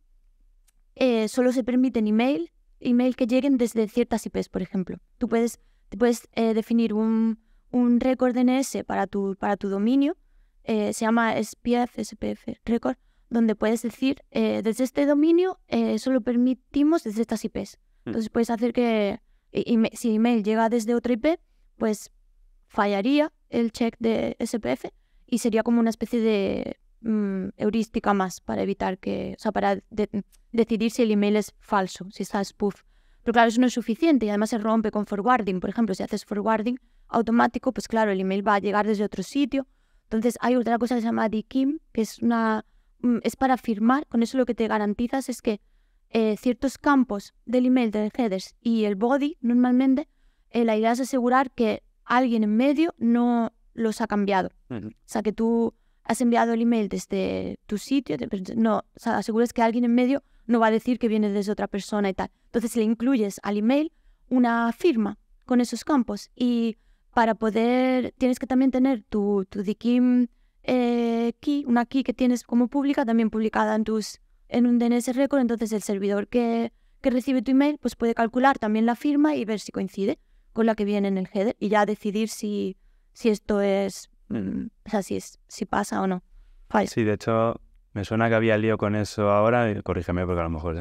Speaker 1: eh, solo se permiten email, email que lleguen desde ciertas IPs, por ejemplo. Tú puedes, te puedes definir un, un récord DNS para tu, para tu dominio, eh, se llama SPF, SPF Record, donde puedes decir, eh, desde este dominio eh, solo permitimos desde estas IPs. Mm. Entonces puedes hacer que si el email llega desde otra IP, pues fallaría el check de SPF y sería como una especie de mm, heurística más para evitar que, o sea, para decidir si el email es falso, si está spoof. Pero claro, eso no es suficiente y además se rompe con forwarding. Por ejemplo, si haces forwarding, automático, pues claro, el email va a llegar desde otro sitio. Entonces hay otra cosa que se llama DKIM, que es, una, mm, es para firmar, con eso lo que te garantizas es que eh, ciertos campos del email, del headers y el body, normalmente, eh, la idea es asegurar que alguien en medio no los ha cambiado. O sea, que tú has enviado el email desde tu sitio, pues, no, o sea, aseguras que alguien en medio no va a decir que viene desde otra persona y tal. Entonces le incluyes al email una firma con esos campos y para poder, tienes que también tener tu, tu DKIM eh, key, una key que tienes como pública, también publicada en, tus, en un DNS record, entonces el servidor que, que recibe tu email pues puede calcular también la firma y ver si coincide con la que viene en el header y ya decidir si, si esto es, mm, o sea, si, es, si pasa o no.
Speaker 2: Sí, de hecho, me suena que había lío con eso ahora, corrígeme porque a lo mejor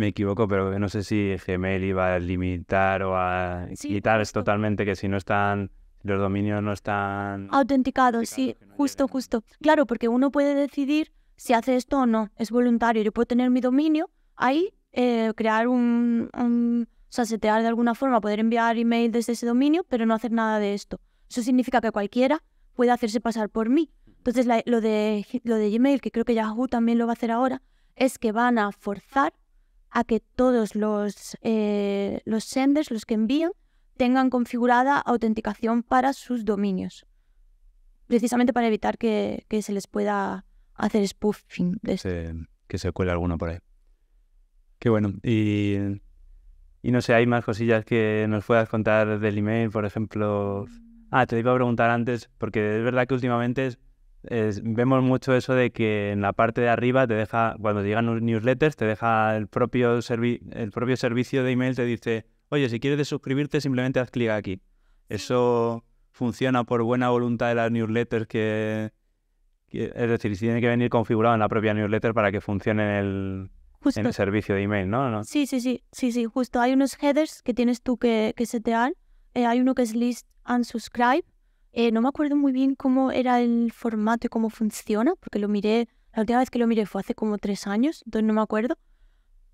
Speaker 2: me equivoco, pero no sé si Gmail iba a limitar o a sí, quitar totalmente que si no están los dominios no están
Speaker 1: autenticados, sí, justo, justo. Claro, porque uno puede decidir si hace esto o no, es voluntario. Yo puedo tener mi dominio ahí, eh, crear un, o sea, setear de alguna forma, poder enviar email desde ese dominio, pero no hacer nada de esto. Eso significa que cualquiera puede hacerse pasar por mí. Entonces, lo, de, lo de Gmail, que creo que Yahoo también lo va a hacer ahora, es que van a forzar a que todos los, eh, los senders, los que envían, tengan configurada autenticación para sus dominios, precisamente para evitar que, se les pueda hacer spoofing.
Speaker 2: que se cuele alguno por ahí. Qué bueno. Y, y no sé, hay más cosillas que nos puedas contar del email, por ejemplo. Mm. Ah, te iba a preguntar antes, porque es verdad que últimamente vemos mucho eso de que en la parte de arriba te deja, cuando llegan los newsletters, te deja el propio, el propio servicio de email, te dice, oye, si quieres suscribirte, simplemente haz clic aquí. Eso funciona por buena voluntad de las newsletters que, es decir, si tiene que venir configurado en la propia newsletter para que funcione en el, en el servicio de email, ¿no? ¿no?
Speaker 1: Sí, sí, sí, sí, sí, justo. Hay unos headers que tienes tú que, que setear. Eh, hay uno que es list and subscribe eh, no me acuerdo muy bien cómo era el formato y cómo funciona, porque lo miré, la última vez que lo miré fue hace como tres años, entonces no me acuerdo.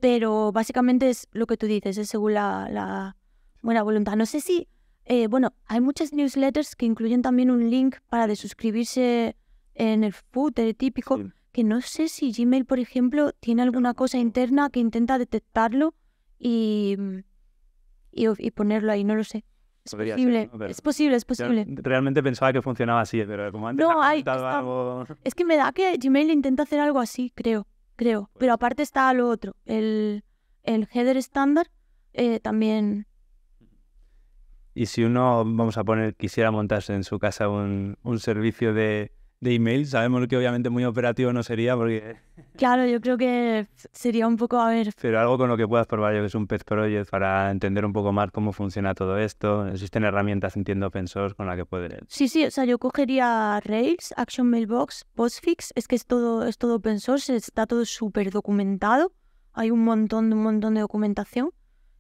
Speaker 1: Pero básicamente es lo que tú dices, es según la, buena voluntad. No sé si, eh, bueno, hay muchas newsletters que incluyen también un link para de suscribirse en el footer típico, que no sé si Gmail, por ejemplo, tiene alguna cosa interna que intenta detectarlo y, y ponerlo ahí, no lo sé.
Speaker 2: Es posible, es posible, es posible. realmente pensaba que funcionaba así, pero como antes no, hay,
Speaker 1: Es que me da que Gmail intenta hacer algo así, creo, creo. Pues pero aparte está lo otro, el, header estándar eh, también...
Speaker 2: Y si uno, vamos a poner, quisiera montarse en su casa un servicio de, de email. Sabemos que obviamente muy operativo no sería porque...
Speaker 1: Claro, yo creo que sería un poco, a ver...
Speaker 2: Pero algo con lo que puedas probar, yo que es un pet project, para entender un poco más cómo funciona todo esto. Existen herramientas, entiendo, open source con la que puedes...
Speaker 1: Sí, sí, o sea, yo cogería Rails, Action Mailbox, Postfix. Es que es todo, es todo open source, está todo súper documentado. Hay un montón, un montón de documentación.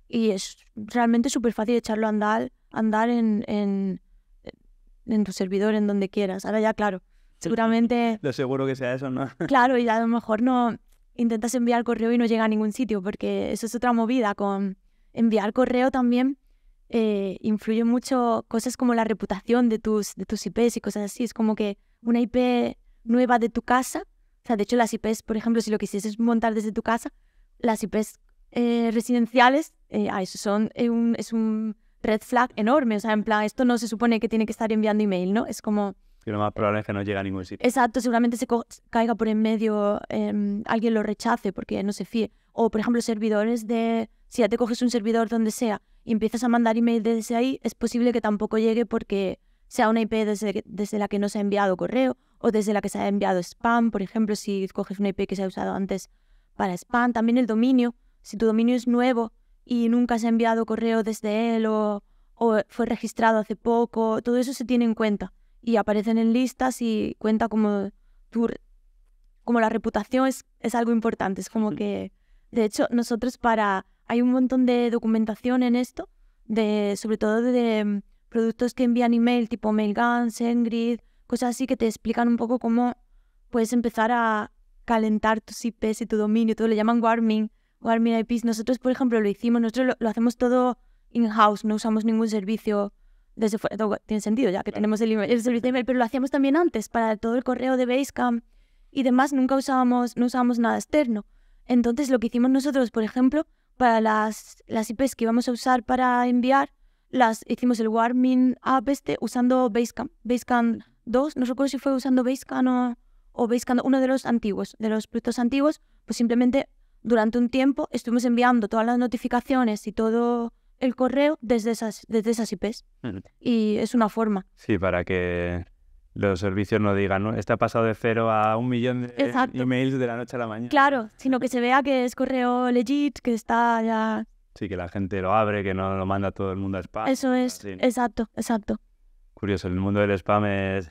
Speaker 1: Y es realmente súper fácil echarlo a andar, andar en tu servidor, en donde quieras. Ahora ya, claro, seguramente...
Speaker 2: Lo seguro que sea eso, ¿no?
Speaker 1: claro, y a lo mejor no intentas enviar correo y no llega a ningún sitio, porque eso es otra movida. Con enviar correo también eh, influye mucho cosas como la reputación de tus, de tus IPs y cosas así. Es como que una IP nueva de tu casa, o sea, de hecho las IPs, por ejemplo, si lo quisieses montar desde tu casa, las IPs eh, residenciales, eh, eso son, eh, un, es un red flag enorme. O sea, en plan, esto no se supone que tiene que estar enviando email, ¿no? Es como
Speaker 2: y lo más probable es que no llegue a ningún sitio.
Speaker 1: Exacto, seguramente se caiga por en medio, em, alguien lo rechace porque no se fíe. O, por ejemplo, servidores de... Si ya te coges un servidor donde sea y empiezas a mandar email desde ahí, es posible que tampoco llegue porque sea una IP desde, la que no se ha enviado correo o desde la que se ha enviado spam, por ejemplo, si coges una IP que se ha usado antes para spam, también el dominio, si tu dominio es nuevo y nunca se ha enviado correo desde él o fue registrado hace poco, todo eso se tiene en cuenta y aparecen en listas y cuenta como tu, como la reputación es, algo importante. Es como que, de hecho, nosotros para, hay un montón de documentación en esto, de, sobre todo de, mm, productos que envían email, tipo Mailgun, SendGrid, cosas así que te explican un poco cómo puedes empezar a calentar tus IPs y tu dominio, todo le llaman warming, warming IPs. Nosotros, por ejemplo, lo hicimos, nosotros lo hacemos todo in-house, no usamos ningún servicio tiene sentido ya que tenemos el, email, el, servicio de email, pero lo hacíamos también antes para todo el correo de Basecamp y demás, nunca usábamos, no usábamos nada externo. Entonces lo que hicimos nosotros, por ejemplo, para las, las IPs que íbamos a usar para enviar, las hicimos el Warming App este usando Basecamp, Basecamp 2, no recuerdo si fue usando Basecamp o, o Basecamp, uno de los antiguos, de los productos antiguos, pues simplemente durante un tiempo estuvimos enviando todas las notificaciones y todo el correo desde esas, desde esas IPs. Y es una forma.
Speaker 2: Sí, para que los servicios no digan, ¿no? Está pasado de cero a un millón de emails de la noche a la mañana.
Speaker 1: Claro, sino que se vea que es correo legit, que está ya...
Speaker 2: Sí, que la gente lo abre, que no lo manda todo el mundo a spam. Eso es,
Speaker 1: exacto, exacto.
Speaker 2: Curioso, el mundo del spam es...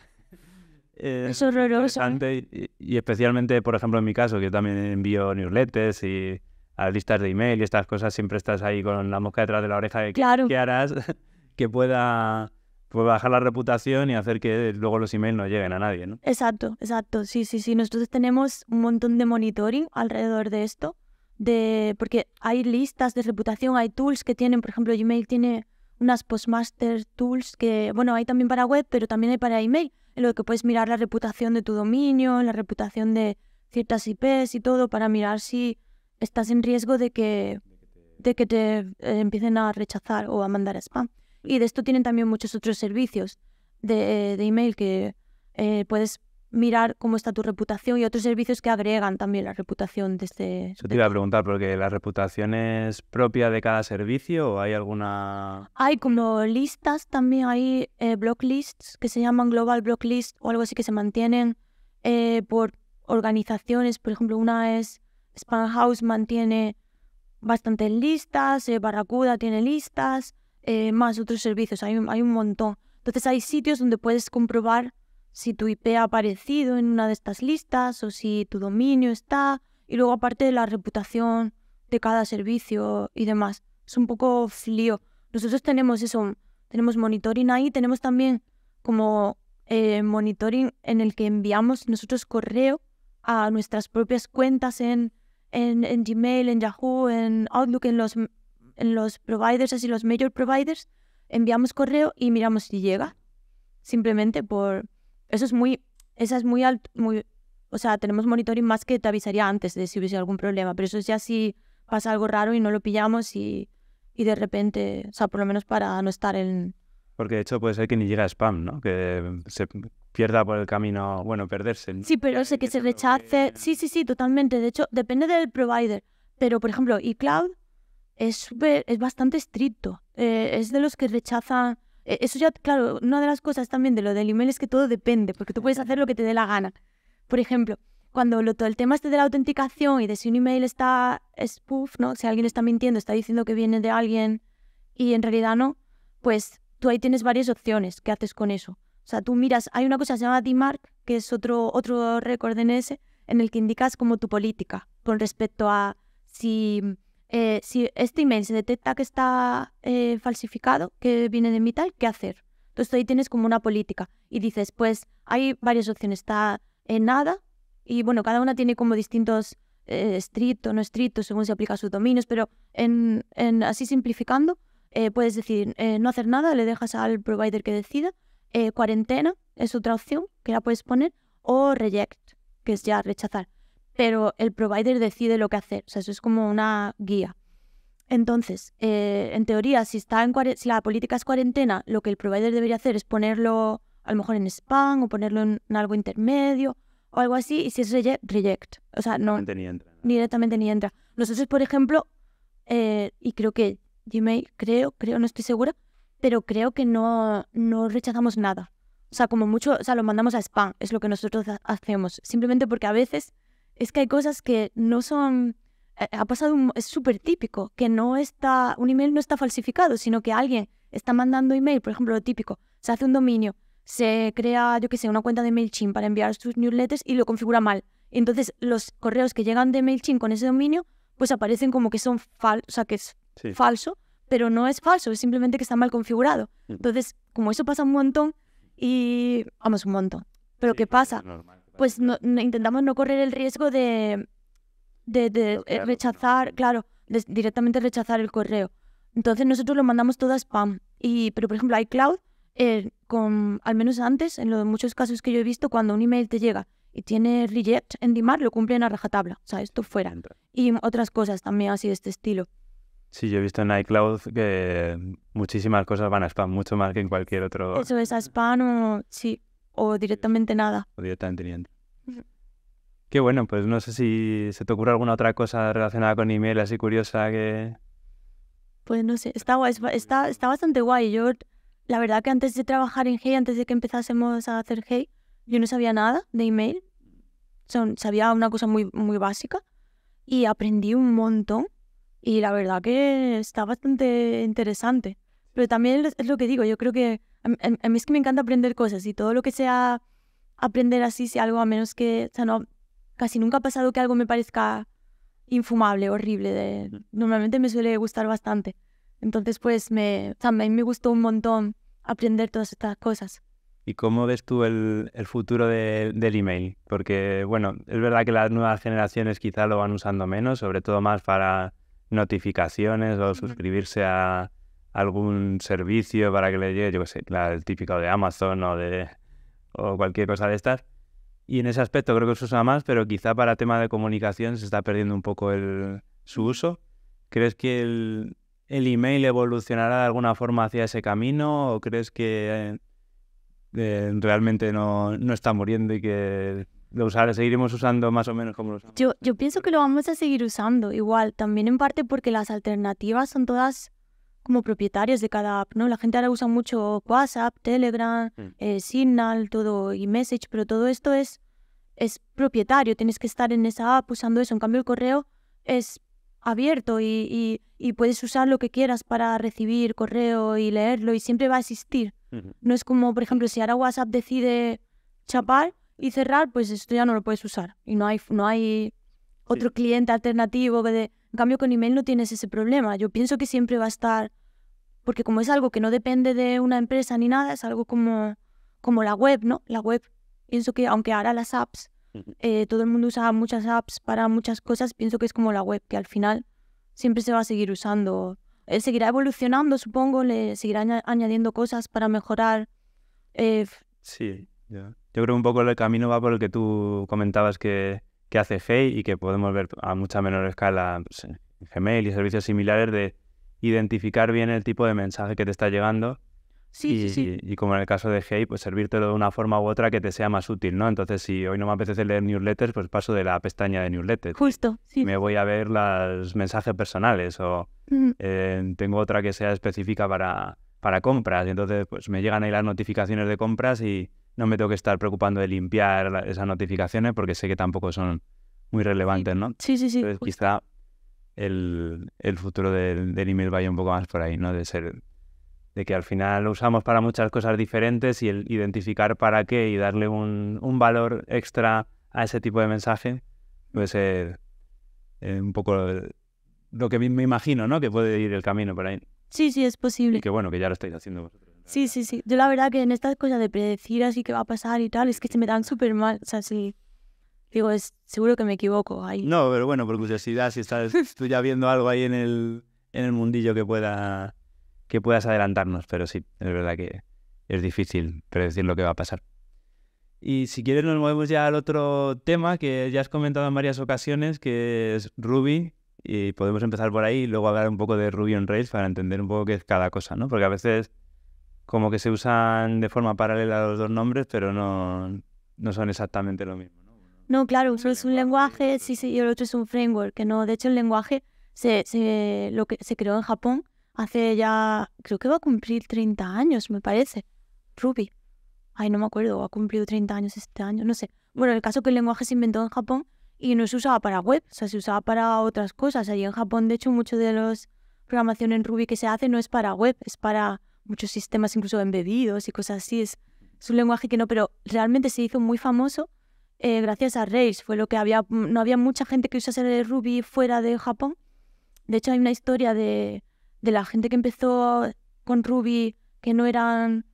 Speaker 2: Es, horroroso. ¿eh? y especialmente, por ejemplo, en mi caso, que yo también envío newsletters y a listas de email y estas cosas, siempre estás ahí con la mosca detrás de la oreja de claro. qué harás que pueda bajar la reputación y hacer que luego los emails no lleguen a nadie, ¿no?
Speaker 1: Exacto, exacto. Sí, sí, sí. Nosotros tenemos un montón de monitoring alrededor de esto, de porque hay listas de reputación, hay tools que tienen, por ejemplo, Gmail tiene unas postmaster tools que, bueno, hay también para web, pero también hay para email, en lo que puedes mirar la reputación de tu dominio, la reputación de ciertas IPs y todo para mirar si estás en riesgo de que, de que te eh, empiecen a rechazar o a mandar a spam. Y de esto tienen también muchos otros servicios de, eh, email que eh, puedes mirar cómo está tu reputación y otros servicios que agregan también la reputación de este... Yo te
Speaker 2: iba a este preguntar, porque la reputación es propia de cada servicio o hay alguna...
Speaker 1: Hay como listas también, hay blocklists que se llaman global block o algo así que se mantienen por organizaciones. Por ejemplo, una es Span mantiene bastantes listas, eh, Barracuda tiene listas, eh, más otros servicios, hay un, hay un montón. Entonces hay sitios donde puedes comprobar si tu IP ha aparecido en una de estas listas o si tu dominio está, y luego aparte de la reputación de cada servicio y demás. Es un poco frío. Nosotros tenemos eso, tenemos monitoring ahí, tenemos también como eh, monitoring en el que enviamos nosotros correo a nuestras propias cuentas en en, en Gmail, en Yahoo, en Outlook, en los, en los providers, así los major providers, enviamos correo y miramos si llega. Simplemente por... Eso es muy... Esa es muy alto, muy... O sea, tenemos monitoring más que te avisaría antes de si hubiese algún problema, pero eso es ya si pasa algo raro y no lo pillamos y, y de repente, o sea, por lo menos para no estar en...
Speaker 2: Porque de hecho puede ser que ni a spam, ¿no? Que se pierda por el camino, bueno, perderse.
Speaker 1: Sí, pero sé que se rechace. Sí, sí, sí, totalmente. De hecho, depende del provider. Pero, por ejemplo, iCloud es, es bastante estricto. Eh, es de los que rechazan. E, eso ya, claro, una de las cosas también de lo del email es que todo depende, porque tú puedes hacer lo que te dé la gana. Por ejemplo, cuando todo el tema este de la autenticación y de si un email está spoof, ¿no? Si alguien está mintiendo, está diciendo que viene de alguien y en realidad no, pues tú ahí tienes varias opciones. ¿Qué haces con eso? O sea, tú miras, hay una cosa que se llama DMARC, que es otro, otro récord en ese, en el que indicas como tu política con respecto a si, eh, si este email se detecta que está eh, falsificado, que viene de MITAL, ¿qué hacer? Entonces ahí tienes como una política y dices, pues hay varias opciones, está en nada y bueno, cada una tiene como distintos eh, estrictos, no estrictos, según se aplica a sus dominios, pero en, en así simplificando, eh, puedes decir no hacer nada, le dejas al provider que decida eh, cuarentena es otra opción que la puedes poner, o reject, que es ya rechazar. Pero el provider decide lo que hacer, o sea, eso es como una guía. Entonces, eh, en teoría, si, está en si la política es cuarentena, lo que el provider debería hacer es ponerlo a lo mejor en spam o ponerlo en, algo intermedio o algo así, y si es reject, O sea, no. Ni entra. Directamente ni entra. Nosotros, por ejemplo, eh, y creo que Gmail, creo, creo, no estoy segura, pero creo que no, no rechazamos nada. O sea, como mucho, o sea, lo mandamos a spam, es lo que nosotros hacemos. Simplemente porque a veces es que hay cosas que no son... Eh, ha pasado, un, es súper típico, que no está, un email no está falsificado, sino que alguien está mandando email, por ejemplo, lo típico, se hace un dominio, se crea, yo qué sé, una cuenta de MailChimp para enviar sus newsletters y lo configura mal. Entonces, los correos que llegan de MailChimp con ese dominio, pues aparecen como que son falsos, o sea, que es falso pero no es falso, es simplemente que está mal configurado. Entonces, como eso pasa un montón, y vamos, un montón. Pero ¿qué pasa? Pues no, intentamos no correr el riesgo de, de, eh, rechazar, claro, directamente rechazar el correo. Entonces nosotros lo mandamos todo a spam. Y, pero por ejemplo, iCloud, eh, con, al menos antes, en los muchos casos que yo he visto, cuando un email te llega y tiene reject en DIMAR, lo cumplen a rajatabla. O sea, esto fuera. Y otras cosas también así de este estilo.
Speaker 2: Sí, yo he visto en iCloud que muchísimas cosas van a spam, mucho más que en cualquier otro.
Speaker 1: Eso es a spam o, sí, o directamente nada.
Speaker 2: O directamente nada. Qué bueno, pues no sé si se te ocurre alguna otra cosa relacionada con email así curiosa que...
Speaker 1: Pues no sé, está, está, está bastante guay. Yo, la verdad que antes de trabajar en Hey, antes de que empezásemos a hacer Hey, yo no sabía nada de email. Son, sabía una cosa muy, muy básica y aprendí un montón y la verdad que está bastante interesante. Pero también es lo que digo, yo creo que em, a, mí es que me encanta aprender cosas y todo lo que sea aprender así, si algo a menos que, o sea, no, casi nunca ha pasado que algo me parezca infumable, horrible. normalmente me suele gustar bastante. Entonces, pues me, también me gustó un montón aprender todas estas cosas.
Speaker 2: ¿Y cómo ves tú el, futuro del email? Porque, bueno, es verdad que las nuevas generaciones quizá lo van usando menos, sobre todo más para notificaciones o suscribirse a algún servicio para que le llegue, yo qué sé, la, el típico de Amazon o de o cualquier cosa de estas. Y en ese aspecto creo que se usa más, pero quizá para tema de comunicación se está perdiendo un poco el, su uso. ¿Crees que el, email evolucionará de alguna forma hacia ese camino o crees que eh, realmente no está muriendo y que lo usar, seguiremos usando más o menos como lo usamos.
Speaker 1: Yo, yo pienso que lo vamos a seguir usando igual, también en parte porque las alternativas son todas como propietarias de cada app, ¿no? La gente ahora usa mucho WhatsApp, Telegram, mm. eh, Signal, todo y Message, pero todo esto es, es propietario, tienes que estar en esa app usando eso. En cambio, el correo es abierto y, y, puedes usar lo que quieras para recibir correo y leerlo y siempre va a existir. No es como, por ejemplo, si ahora WhatsApp decide chapar, y cerrar, pues esto ya no lo puedes usar. Y no hay, no hay otro cliente alternativo. Que de... En cambio, con email no tienes ese problema. Yo pienso que siempre va a estar, porque como es algo que no depende de una empresa ni nada, es algo como, como la web, ¿no? La web, pienso que aunque ahora las apps, eh, todo el mundo usa muchas apps para muchas cosas, pienso que es como la web, que al final siempre se va a seguir usando. Él eh, seguirá evolucionando, supongo, le seguirán añadiendo cosas para mejorar. Eh,
Speaker 2: sí, ya yo creo un poco el camino va por el que tú comentabas que, hace Hey y que podemos ver a mucha menor escala pues, Gmail y servicios similares de identificar bien el tipo de mensaje que te está llegando. Sí, sí. y, como en el caso de Hey, pues servírtelo de una forma u otra que te sea más útil, ¿no? Entonces, si hoy no me apetece leer newsletters, pues paso de la pestaña de newsletters. Justo, sí. Me voy a ver los mensajes personales o eh, tengo otra que sea específica para, para compras. Y entonces, pues me llegan ahí las notificaciones de compras y, no me tengo que estar preocupando de limpiar esas notificaciones porque sé que tampoco son muy relevantes, ¿no? Sí, sí, sí. quizá el, futuro del, email vaya un poco más por ahí, ¿no? De ser de que al final lo usamos para muchas cosas diferentes y el identificar para qué y darle un, un valor extra a ese tipo de mensaje puede ser eh, un poco lo que me imagino, ¿no? Que puede ir el camino por ahí.
Speaker 1: Sí, sí, es posible. Y que
Speaker 2: bueno, que ya lo estáis haciendo
Speaker 1: Sí, sí, sí. Yo la verdad que en estas cosas de predecir así qué va a pasar y tal, es que se me dan súper mal. O sea, sí. Digo, es, seguro que me equivoco ahí.
Speaker 2: No, pero bueno, por curiosidad, si estás tú ya viendo algo ahí en el, en el mundillo que pueda que puedas adelantarnos, pero sí, es verdad que es difícil predecir lo que va a pasar. Y si quieres nos movemos ya al otro tema que ya has comentado en varias ocasiones, que es Ruby, y podemos empezar por ahí y luego hablar un poco de Ruby on Rails para entender un poco qué es cada cosa, ¿no? Porque a veces como que se usan de forma paralela los dos nombres, pero no, no son exactamente lo mismo.
Speaker 1: No, claro, uno es un lenguaje, sí, sí, y el otro es un framework, que no, de hecho el lenguaje se, se, lo que, se creó en Japón hace ya, creo que va a cumplir 30 años, me parece, Ruby. Ay, no me acuerdo, ha cumplido 30 años este año, no sé. Bueno, el caso que el lenguaje se inventó en Japón y no se usaba para web, o sea, se usaba para otras cosas. Allí en Japón, de hecho, mucho de los programación en Ruby que se hace no es para web, es para muchos sistemas incluso embebidos y cosas así. Es, un lenguaje que no, pero realmente se hizo muy famoso eh, gracias a Rails. Fue lo que había, mm, no había mucha gente que usase Ruby fuera de Japón. De hecho, hay una historia de, de la gente que empezó con Ruby que no eran...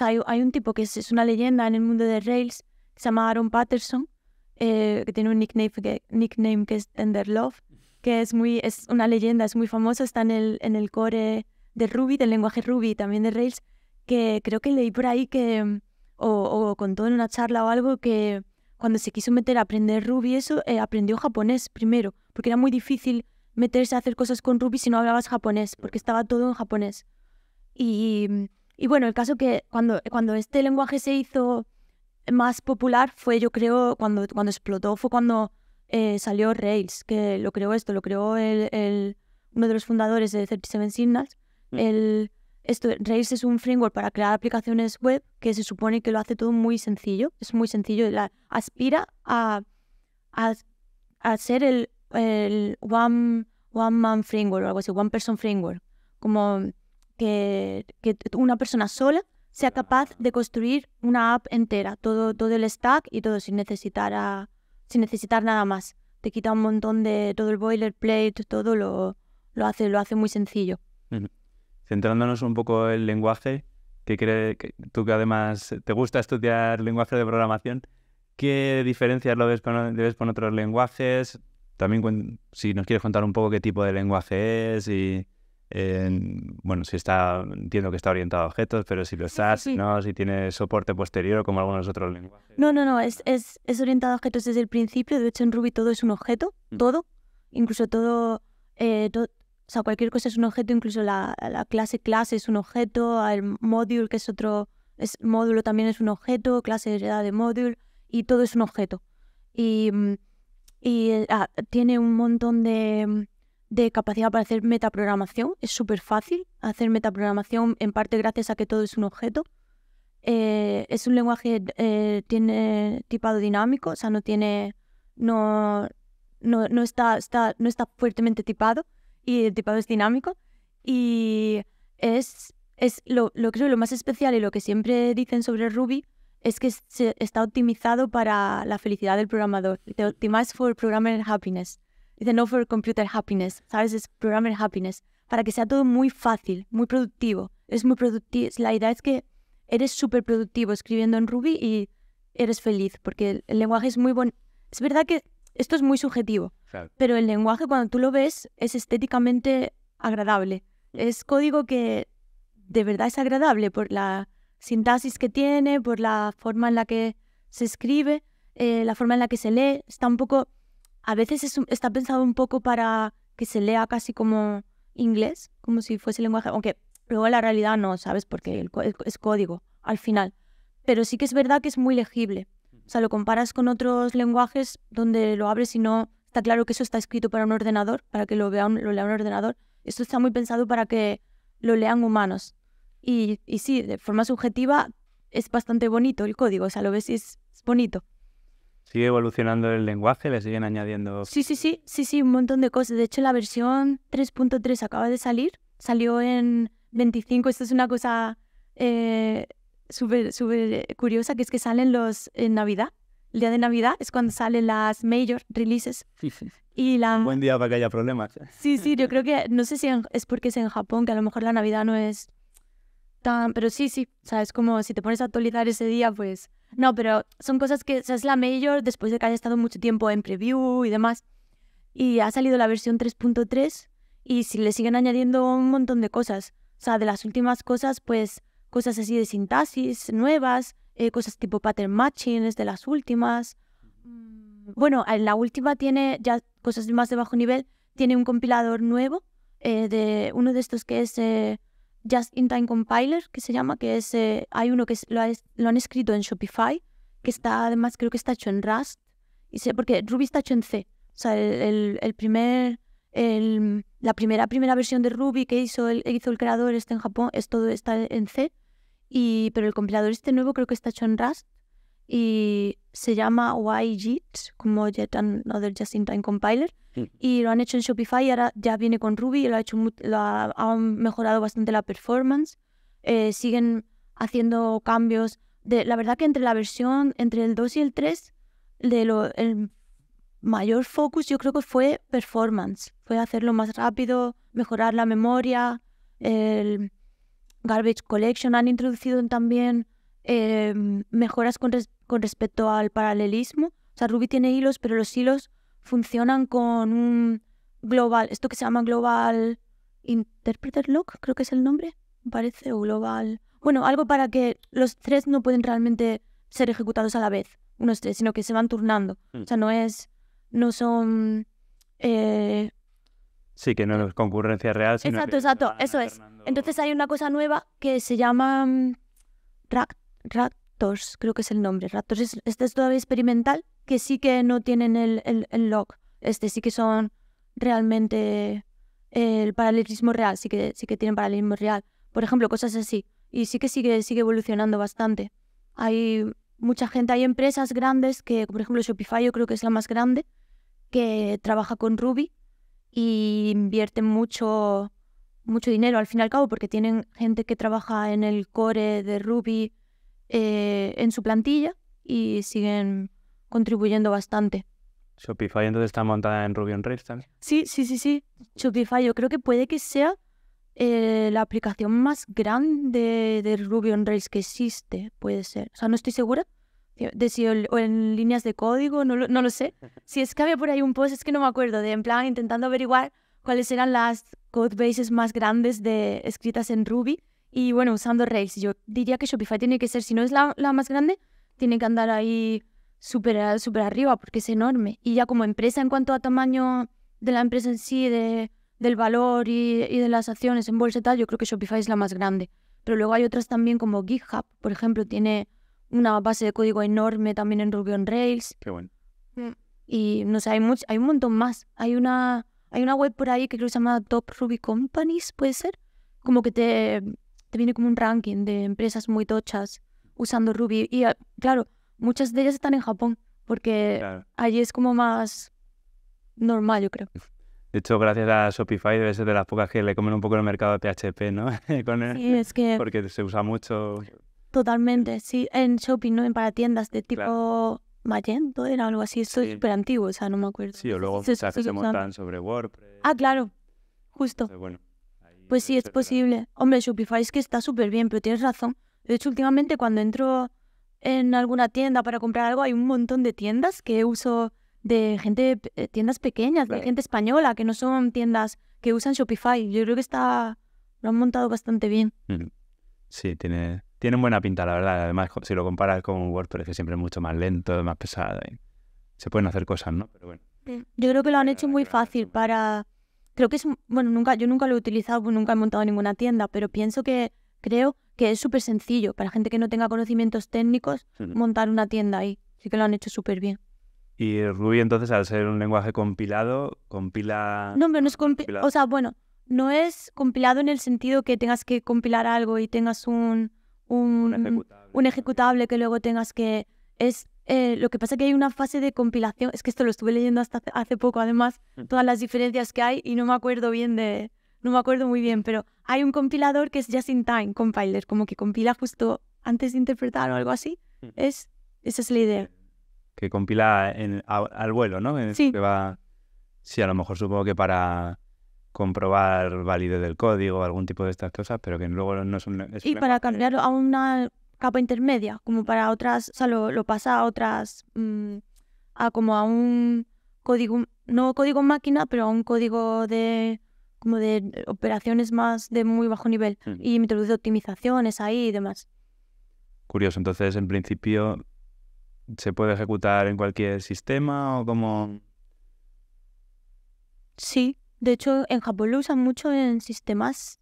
Speaker 1: hay, un tipo que es, una leyenda en el mundo de Rails que se llama Aaron Patterson, eh, que tiene un nickname que, nickname que es Tender Love, que es, muy, es una leyenda, es muy famoso, está en el, en el core de Ruby, del lenguaje Ruby, y también de Rails, que creo que leí por ahí que, o, o contó en una charla o algo, que cuando se quiso meter a aprender Ruby, eso, eh, aprendió japonés primero, porque era muy difícil meterse a hacer cosas con Ruby si no hablabas japonés, porque estaba todo en japonés. Y, bueno, el caso que cuando, cuando este lenguaje se hizo más popular fue, yo creo, cuando, cuando explotó, fue cuando eh, salió Rails, que lo creó esto, lo creó el, uno de los fundadores de 37 Signals. Mm. El, esto, Rails es un framework para crear aplicaciones web que se supone que lo hace todo muy sencillo. Es muy sencillo. aspira a, a, ser el, el one, one Man Framework o algo así, One Person Framework. Como que, que una persona sola sea capaz de construir una app entera, todo, todo el stack y todo sin necesitar, sin necesitar nada más. Te quita un montón de todo el boilerplate, todo lo, lo, hace, lo hace muy sencillo
Speaker 2: centrándonos un poco en el lenguaje, que, crees, que tú que además te gusta estudiar lenguaje de programación, ¿qué diferencias lo ves con, otros lenguajes? También si nos quieres contar un poco qué tipo de lenguaje es y... bueno, si está, entiendo que está orientado a objetos, pero si lo estás, ¿no? Si tiene soporte posterior como algunos otros lenguajes.
Speaker 1: No, no, no, es, es, orientado a objetos desde el principio. De hecho, en Ruby todo es un objeto, mm. todo, incluso todo, eh, o sea, cualquier cosa es un objeto, incluso la, clase clase es un objeto, el module que es otro, es, módulo también es un objeto, clase de módulo, y todo es un objeto. Y, mm, ah, tiene un montón de, capacidad para hacer metaprogramación. Es súper fácil hacer metaprogramación, en parte gracias a que todo es un objeto. Eh, es un lenguaje eh, tiene tipado dinámico, o sea, no tiene, no, no, no está, está, no está fuertemente tipado y el tipado es dinámico. Y es, es lo, lo creo lo más especial y lo que siempre dicen sobre Ruby es que está optimizado para la felicidad del programador. Te optimized for programmer happiness. Dice no for computer happiness, ¿sabes? Es programmer happiness. Para que sea todo muy fácil, muy productivo. Es muy productivo. La idea es que eres súper productivo escribiendo en Ruby y eres feliz porque el, el lenguaje es muy bueno. Es verdad que esto es muy subjetivo, pero el lenguaje cuando tú lo ves es estéticamente agradable. Es código que de verdad es agradable por la sintaxis que tiene, por la forma en la que se escribe, eh, la forma en la que se lee. Está un poco, a veces está pensado un poco para que se lea casi como inglés, como si fuese lenguaje, aunque luego la realidad no, ¿sabes? Porque es código al final. Pero sí que es verdad que es muy legible. O sea, lo comparas con otros lenguajes donde lo abres y no está claro que eso está escrito para un ordenador, para que lo, vea lo lea un ordenador. Esto está muy pensado para que lo lean humanos. Y, y sí, de forma subjetiva es bastante bonito el código, o sea, lo ves y es, bonito.
Speaker 2: ¿Sigue evolucionando el lenguaje? ¿Le siguen añadiendo...? Sí, sí,
Speaker 1: sí, sí, sí, un montón de cosas. De hecho, la versión 3.3 acaba de salir, salió en 25, esto es una cosa eh, súper, curiosa, que es que salen los en Navidad. El día de Navidad es cuando salen las major releases. Sí, sí. Y la...
Speaker 2: Un buen día para que haya problemas.
Speaker 1: Sí, sí, yo creo que, no sé si es porque es en Japón, que a lo mejor la Navidad no es tan... Pero sí, sí, o sea, es como si te pones a actualizar ese día, pues... No, pero son cosas que, o sea, es la major, después de que haya estado mucho tiempo en preview y demás. Y ha salido la versión 3.3 y si le siguen añadiendo un montón de cosas. O sea, de las últimas cosas, pues cosas así de sintaxis nuevas, eh, cosas tipo pattern matching, es de las últimas. Mm, bueno, la última tiene ya cosas más de bajo nivel, tiene un compilador nuevo, eh, de uno de estos que es eh, Just in Time Compiler, que se llama, que es, hay uno que lo, han escrito en Shopify, que está además creo que está hecho en Rust, y sé, porque Ruby está hecho en C, o sea, el, el, el primer, el, la primera, primera versión de Ruby que hizo el, hizo el creador este en Japón, es está en C, y, pero el compilador este nuevo creo que está hecho en Rust y se llama YJIT, como Yet Another Just in Time Compiler, mm. y lo han hecho en Shopify ahora ya viene con Ruby, y lo, ha hecho, han mejorado bastante la performance, eh, siguen haciendo cambios. De, la verdad que entre la versión, entre el 2 y el 3, de lo, el mayor focus yo creo que fue performance, fue hacerlo más rápido, mejorar la memoria, el garbage collection, han introducido también em, mejoras con, con respecto al paralelismo. O sea, Ruby tiene hilos, pero los hilos funcionan con un global, esto que se llama global interpreter lock, creo que es el nombre, me parece, o global. Bueno, algo para que los tres no pueden realmente ser ejecutados a la vez, unos tres, sino que se van turnando. Mm. O sea, no es no son... Eh,
Speaker 2: sí, que no eh, es concurrencia real. exacto, exacto,
Speaker 1: eso es. Entonces hay una cosa nueva que se llama mm, Raptors, creo que es el nombre. Raptors, este es todavía experimental, que sí que no tienen el, el, log. Este sí que son realmente eh, el paralelismo real, sí que, sí que tienen paralelismo real. Por ejemplo, cosas así. Y sí que sigue, sigue evolucionando bastante. Hay mucha gente, hay empresas grandes que, por ejemplo, Shopify yo creo que es la más grande, que trabaja con Ruby y invierten mucho, mucho dinero al fin y al cabo porque tienen gente que trabaja en el core de Ruby eh, en su plantilla y siguen contribuyendo bastante.
Speaker 2: Shopify entonces está montada en
Speaker 1: Ruby on Rails también. Sí, sí, sí, sí. Shopify yo creo que puede que sea eh, la aplicación más grande de Ruby on Rails que existe, puede ser. O sea, no estoy segura, o, en líneas de código, no lo, no lo sé. Si es que había por ahí un post, es que no me acuerdo, de en plan intentando averiguar cuáles eran las codebases más grandes de, escritas en Ruby y bueno, usando Rails. Yo diría que Shopify tiene que ser, si no es la, la más grande, tiene que andar ahí súper super arriba porque es enorme. Y ya como empresa, en cuanto a tamaño de la empresa en sí, de, del valor y, y de las acciones en bolsa y tal, yo creo que Shopify es la más grande. Pero luego hay otras también como GitHub, por ejemplo, tiene una base de código enorme también en Ruby on Rails. Qué bueno. Mm. Y no sé, hay, hay un montón más. Hay una, hay una web por ahí que creo que se llama Top Ruby Companies, ¿puede ser? Como que te, te viene como un ranking de empresas muy tochas usando Ruby. Y ah, claro, muchas de ellas están en Japón, porque allí es como más normal, yo creo.
Speaker 2: De hecho, gracias a Shopify debe ser de las pocas que le comen un poco el mercado de PHP, ¿no? sí,
Speaker 1: es que... Porque
Speaker 2: se usa mucho.
Speaker 1: Totalmente, em sí, en shopping, ¿no? para tiendas de tipo Magento era algo así, eso es súper antiguo, o sea, no me acuerdo. Sí,
Speaker 2: o luego se, se, se montan sobre WordPress.
Speaker 1: Ah, claro, justo. bueno, pues sí, es posible. Hombre, Shopify es que está súper bien, pero tienes razón. De hecho, últimamente cuando entro en alguna tienda para comprar algo, hay un montón de tiendas que uso de gente, eh, tiendas pequeñas, de gente española, que no son tiendas que usan Shopify. Yo creo que está, lo han montado bastante bien.
Speaker 2: Mm. Sí, tiene, tienen buena pinta, la verdad. Además, si lo comparas con WordPress, que siempre es mucho más lento, más pesado. se pueden hacer cosas, ¿no? Pero
Speaker 1: mm, Yo creo que lo han hecho muy fácil para. Creo que es. Bueno, nunca, yo nunca lo he utilizado, pues nunca he montado ninguna tienda, pero pienso que. Creo que es súper sencillo para gente que no tenga conocimientos técnicos montar una tienda ahí. Así que lo han hecho súper bien.
Speaker 2: Y Ruby, entonces, al ser un lenguaje compilado, compila. No, pero no es compilado. O sea,
Speaker 1: bueno, no es compilado en el sentido que tengas que compilar algo y tengas un un, ejecutable. que luego tengas que... Es eh, lo que pasa que hay una fase de compilación, es que esto lo estuve leyendo hasta hace, poco, además, mm. todas las diferencias que hay y no me acuerdo bien de, no me acuerdo muy bien, pero hay un compilador que es just in time compiler, como que compila justo antes de interpretar o algo así. Mm. Es, esa es la idea.
Speaker 2: Que compila al vuelo, ¿no? Que va... Sí, a lo mejor supongo que para comprobar validez del código, algún tipo de estas cosas, pero que luego no son... y para cambiarlo a
Speaker 1: una capa intermedia, como para otras, o sea, lo, pasa a otras, mm, a como a un código, no código máquina, pero a un código de como de operaciones más de muy bajo nivel y y introduce optimizaciones ahí y demás.
Speaker 2: Curioso, entonces en principio se puede ejecutar en cualquier sistema o como...
Speaker 1: Sí, de hecho, en Japón lo usan mucho en sistemas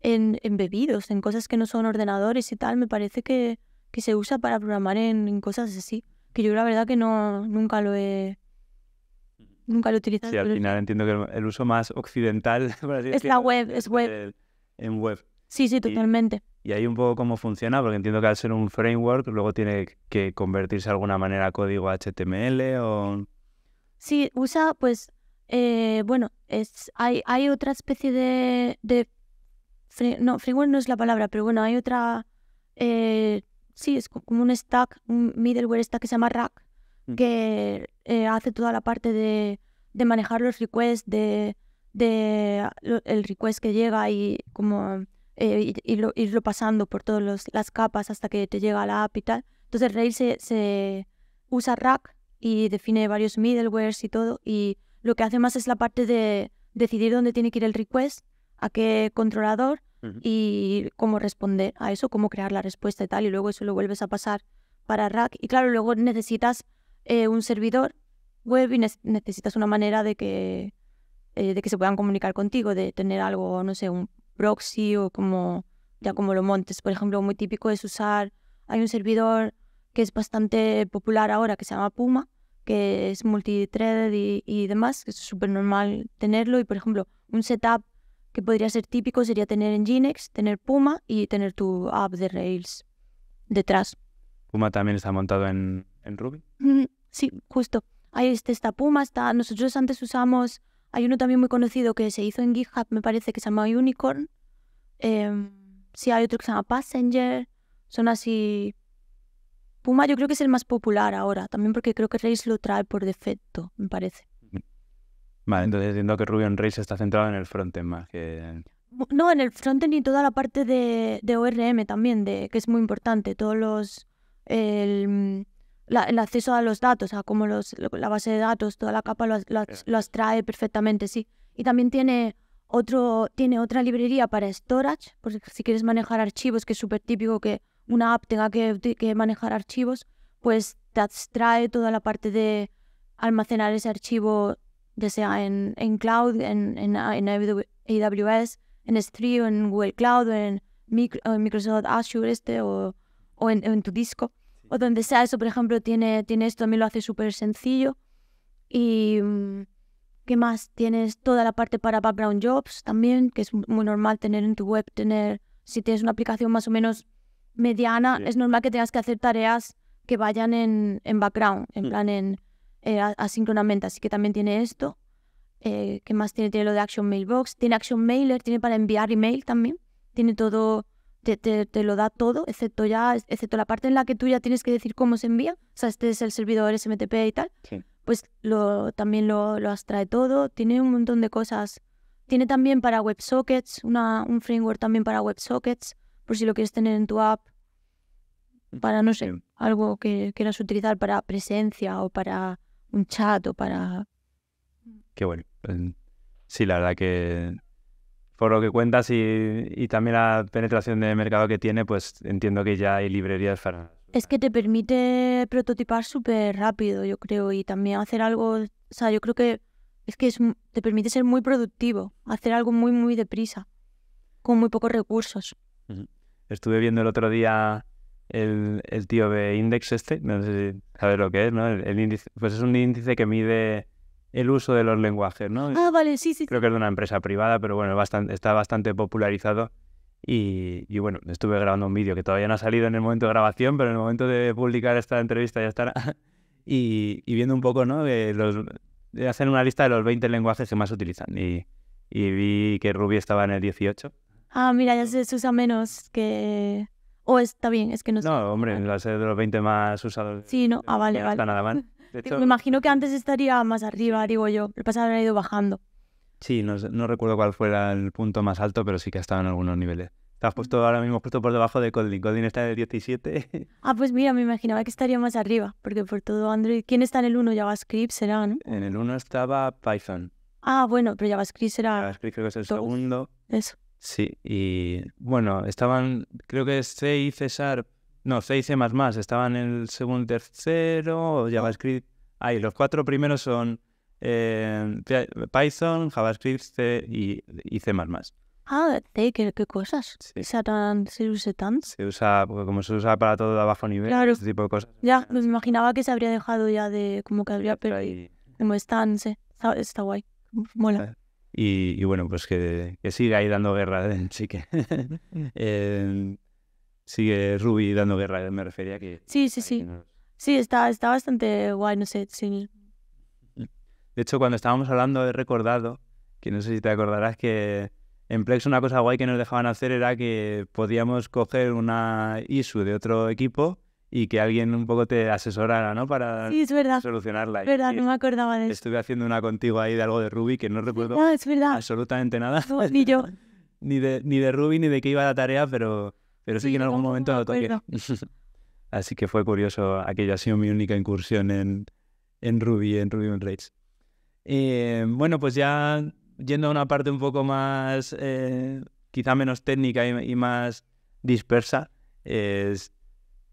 Speaker 1: en, en bebidos, en cosas que no son ordenadores y tal. Me parece que, se usa para programar en, cosas así. Que yo la verdad que no nunca lo he nunca lo he utilizado. Sí, al final
Speaker 2: entiendo que el uso más occidental es la web, es web. en web.
Speaker 1: Sí, sí, totalmente.
Speaker 2: Y, y, ahí un poco cómo funciona, porque entiendo que al ser un framework luego tiene que convertirse de alguna manera a código HTML o...
Speaker 1: Sí, usa pues eh, bueno, es, hay, otra especie de... no, framework no es la palabra, pero bueno, hay otra... Eh, sí, es como un stack, un middleware stack que se llama Rack, mm. que eh, hace toda la parte de, manejar los requests, de, el request que llega y como irlo, pasando por todas las capas hasta que te llega a la app y tal. Entonces Rails se, se usa Rack y define varios middlewares y todo y lo que hace más es la parte de decidir dónde tiene que ir el request, a qué controlador y cómo responder a eso, cómo crear la respuesta y tal. Y luego eso lo vuelves a pasar para Rack. Y claro, luego necesitas eh, un servidor web y necesitas una manera de que, eh, de que se puedan comunicar contigo, de tener algo, no sé, un proxy o como ya como lo montes. Por ejemplo, muy típico es usar, hay un servidor que es bastante popular ahora que se llama Puma, que es multi y, y demás, que es súper normal tenerlo. Y por ejemplo, un setup que podría ser típico sería tener en Nginx, tener Puma y tener tu app de Rails detrás.
Speaker 2: ¿Puma también está montado en, Ruby?
Speaker 1: Mm, sí, justo. Ahí este está, Puma, está... Nosotros antes usamos... Hay uno también muy conocido que se hizo en GitHub, me parece, que se llama Unicorn. Em, sí, hay otro que se llama Passenger. Son así Puma yo creo que es el más popular ahora, también porque creo que Reis lo trae por defecto, me parece.
Speaker 2: Vale, entonces entiendo que Ruby on Rails está centrado en el frontend más que...
Speaker 1: No, en el frontend y toda la parte de, ORM también, de, que es muy importante, todos los... El, acceso a los datos, a cómo los, la base de datos, toda la capa los, eh. trae perfectamente, sí. Y también tiene otro tiene otra librería para storage, porque si quieres manejar archivos, que es súper típico que una app tenga que, manejar archivos, pues te abstrae toda la parte de almacenar ese archivo, ya sea en, en cloud, en, AWS, en, AWS, en o en Google Cloud, en, en Microsoft Azure este o, en, tu disco. O donde sea eso, por ejemplo, tiene, tiene esto, me lo hace súper sencillo. Y mm, qué más, tienes toda la parte para background jobs también, que es muy normal tener en tu web, tener, si tienes una aplicación más o menos mediana, es normal que tengas que hacer tareas que vayan en, en background, en mm. plan en eh, asíncronamente. Así que también tiene esto. Eh, ¿Qué más tiene? Tiene lo de Action Mailbox, tiene Action Mailer, tiene para enviar email también. Tiene todo, te, te, te, lo da todo, excepto ya, excepto la parte en la que tú ya tienes que decir cómo se envía. O sea, este es el servidor SMTP y tal. Sí. Pues lo, también lo, lo abstrae todo. Tiene un montón de cosas. Tiene también para WebSockets, un framework también para WebSockets por si lo quieres tener en tu app, para, no sé, algo que quieras utilizar para presencia o para un chat o para... Qué bueno.
Speaker 2: Sí, la verdad que por lo que cuentas y, también la penetración de mercado que tiene, pues entiendo que ya hay librerías para...
Speaker 1: Es que te permite prototipar súper rápido, yo creo, y también hacer algo, o sea, yo creo que es que te permite ser muy productivo, hacer algo muy, muy deprisa, con muy pocos recursos.
Speaker 2: Estuve viendo el otro día el, tío de Index este, no sé si sabes lo que es, ¿no? El, índice, pues es un índice que mide el uso de los lenguajes, ¿no? Ah, vale, sí, sí. Creo que es de una empresa privada, pero bueno, está bastante popularizado. Y, bueno, estuve grabando un vídeo que todavía no ha salido en el momento de grabación, pero en el momento de publicar esta entrevista ya estará. y, viendo un poco, ¿no? De los, hacer una lista de los 20 lenguajes que más utilizan. y vi que Ruby estaba en el 18,
Speaker 1: ah, mira, ya se usa menos que... O está bien, es que no sé. No,
Speaker 2: hombre, va a ser de los 20 más usados.
Speaker 1: Sí, no, ah, vale, no vale. Está
Speaker 2: nada mal. Me
Speaker 1: imagino que antes estaría más arriba, digo yo. El pasado ha ido bajando.
Speaker 2: Sí, no, recuerdo cuál fuera el punto más alto, pero sí que ha estado en algunos niveles. Estás mm. puesto ahora mismo puesto por debajo de Kotlin. Kotlin está en el 17.
Speaker 1: Ah, pues mira, me imaginaba que estaría más arriba, porque por todo Android... ¿Quién está en el 1? JavaScript será, ¿no?
Speaker 2: En el 1 estaba Python.
Speaker 1: Ah, bueno, pero JavaScript será... JavaScript
Speaker 2: creo que es el segundo. Eso. Sí, y bueno, estaban, creo que C y César, no, C y C++, estaban en el segundo y tercero, JavaScript, ahí, los cuatro primeros son eh, Python, JavaScript, y, y C++.
Speaker 1: Ah, ¿qué, cosas? ¿Se, usa tanto.
Speaker 2: Se usa, como se usa para todo de bajo nivel, tipo de cosas.
Speaker 1: Ya, pues, me imaginaba que se habría dejado ya de, como que habría, pero ahí, como está, está guay, mola. Eh,
Speaker 2: y, bueno, pues que, que, siga ahí dando guerra, sí que. Em, sigue Ruby dando guerra, me refería que.
Speaker 1: Sí, sí, sí. Sí, está, está bastante guay, no sé. Sí.
Speaker 2: De hecho, cuando estábamos hablando, he recordado que no sé si te acordarás que en Plex una cosa guay que nos dejaban hacer era que podíamos coger una ISU de otro equipo y que alguien un poco te asesorara, ¿no? Para sí, es verdad. solucionarla. no me acordaba de Estuve haciendo una contigo ahí de algo de Ruby que no recuerdo absolutamente nada. ni yo. ni, de, ni de Ruby ni de qué iba la tarea, pero, pero sí, que en algún momento lo toqué. Así que fue curioso aquello. Ha sido mi única incursión en, en Ruby, en Ruby on Rails. Eh, bueno, pues ya yendo a una parte un poco más, eh, quizá menos técnica y, y más dispersa, es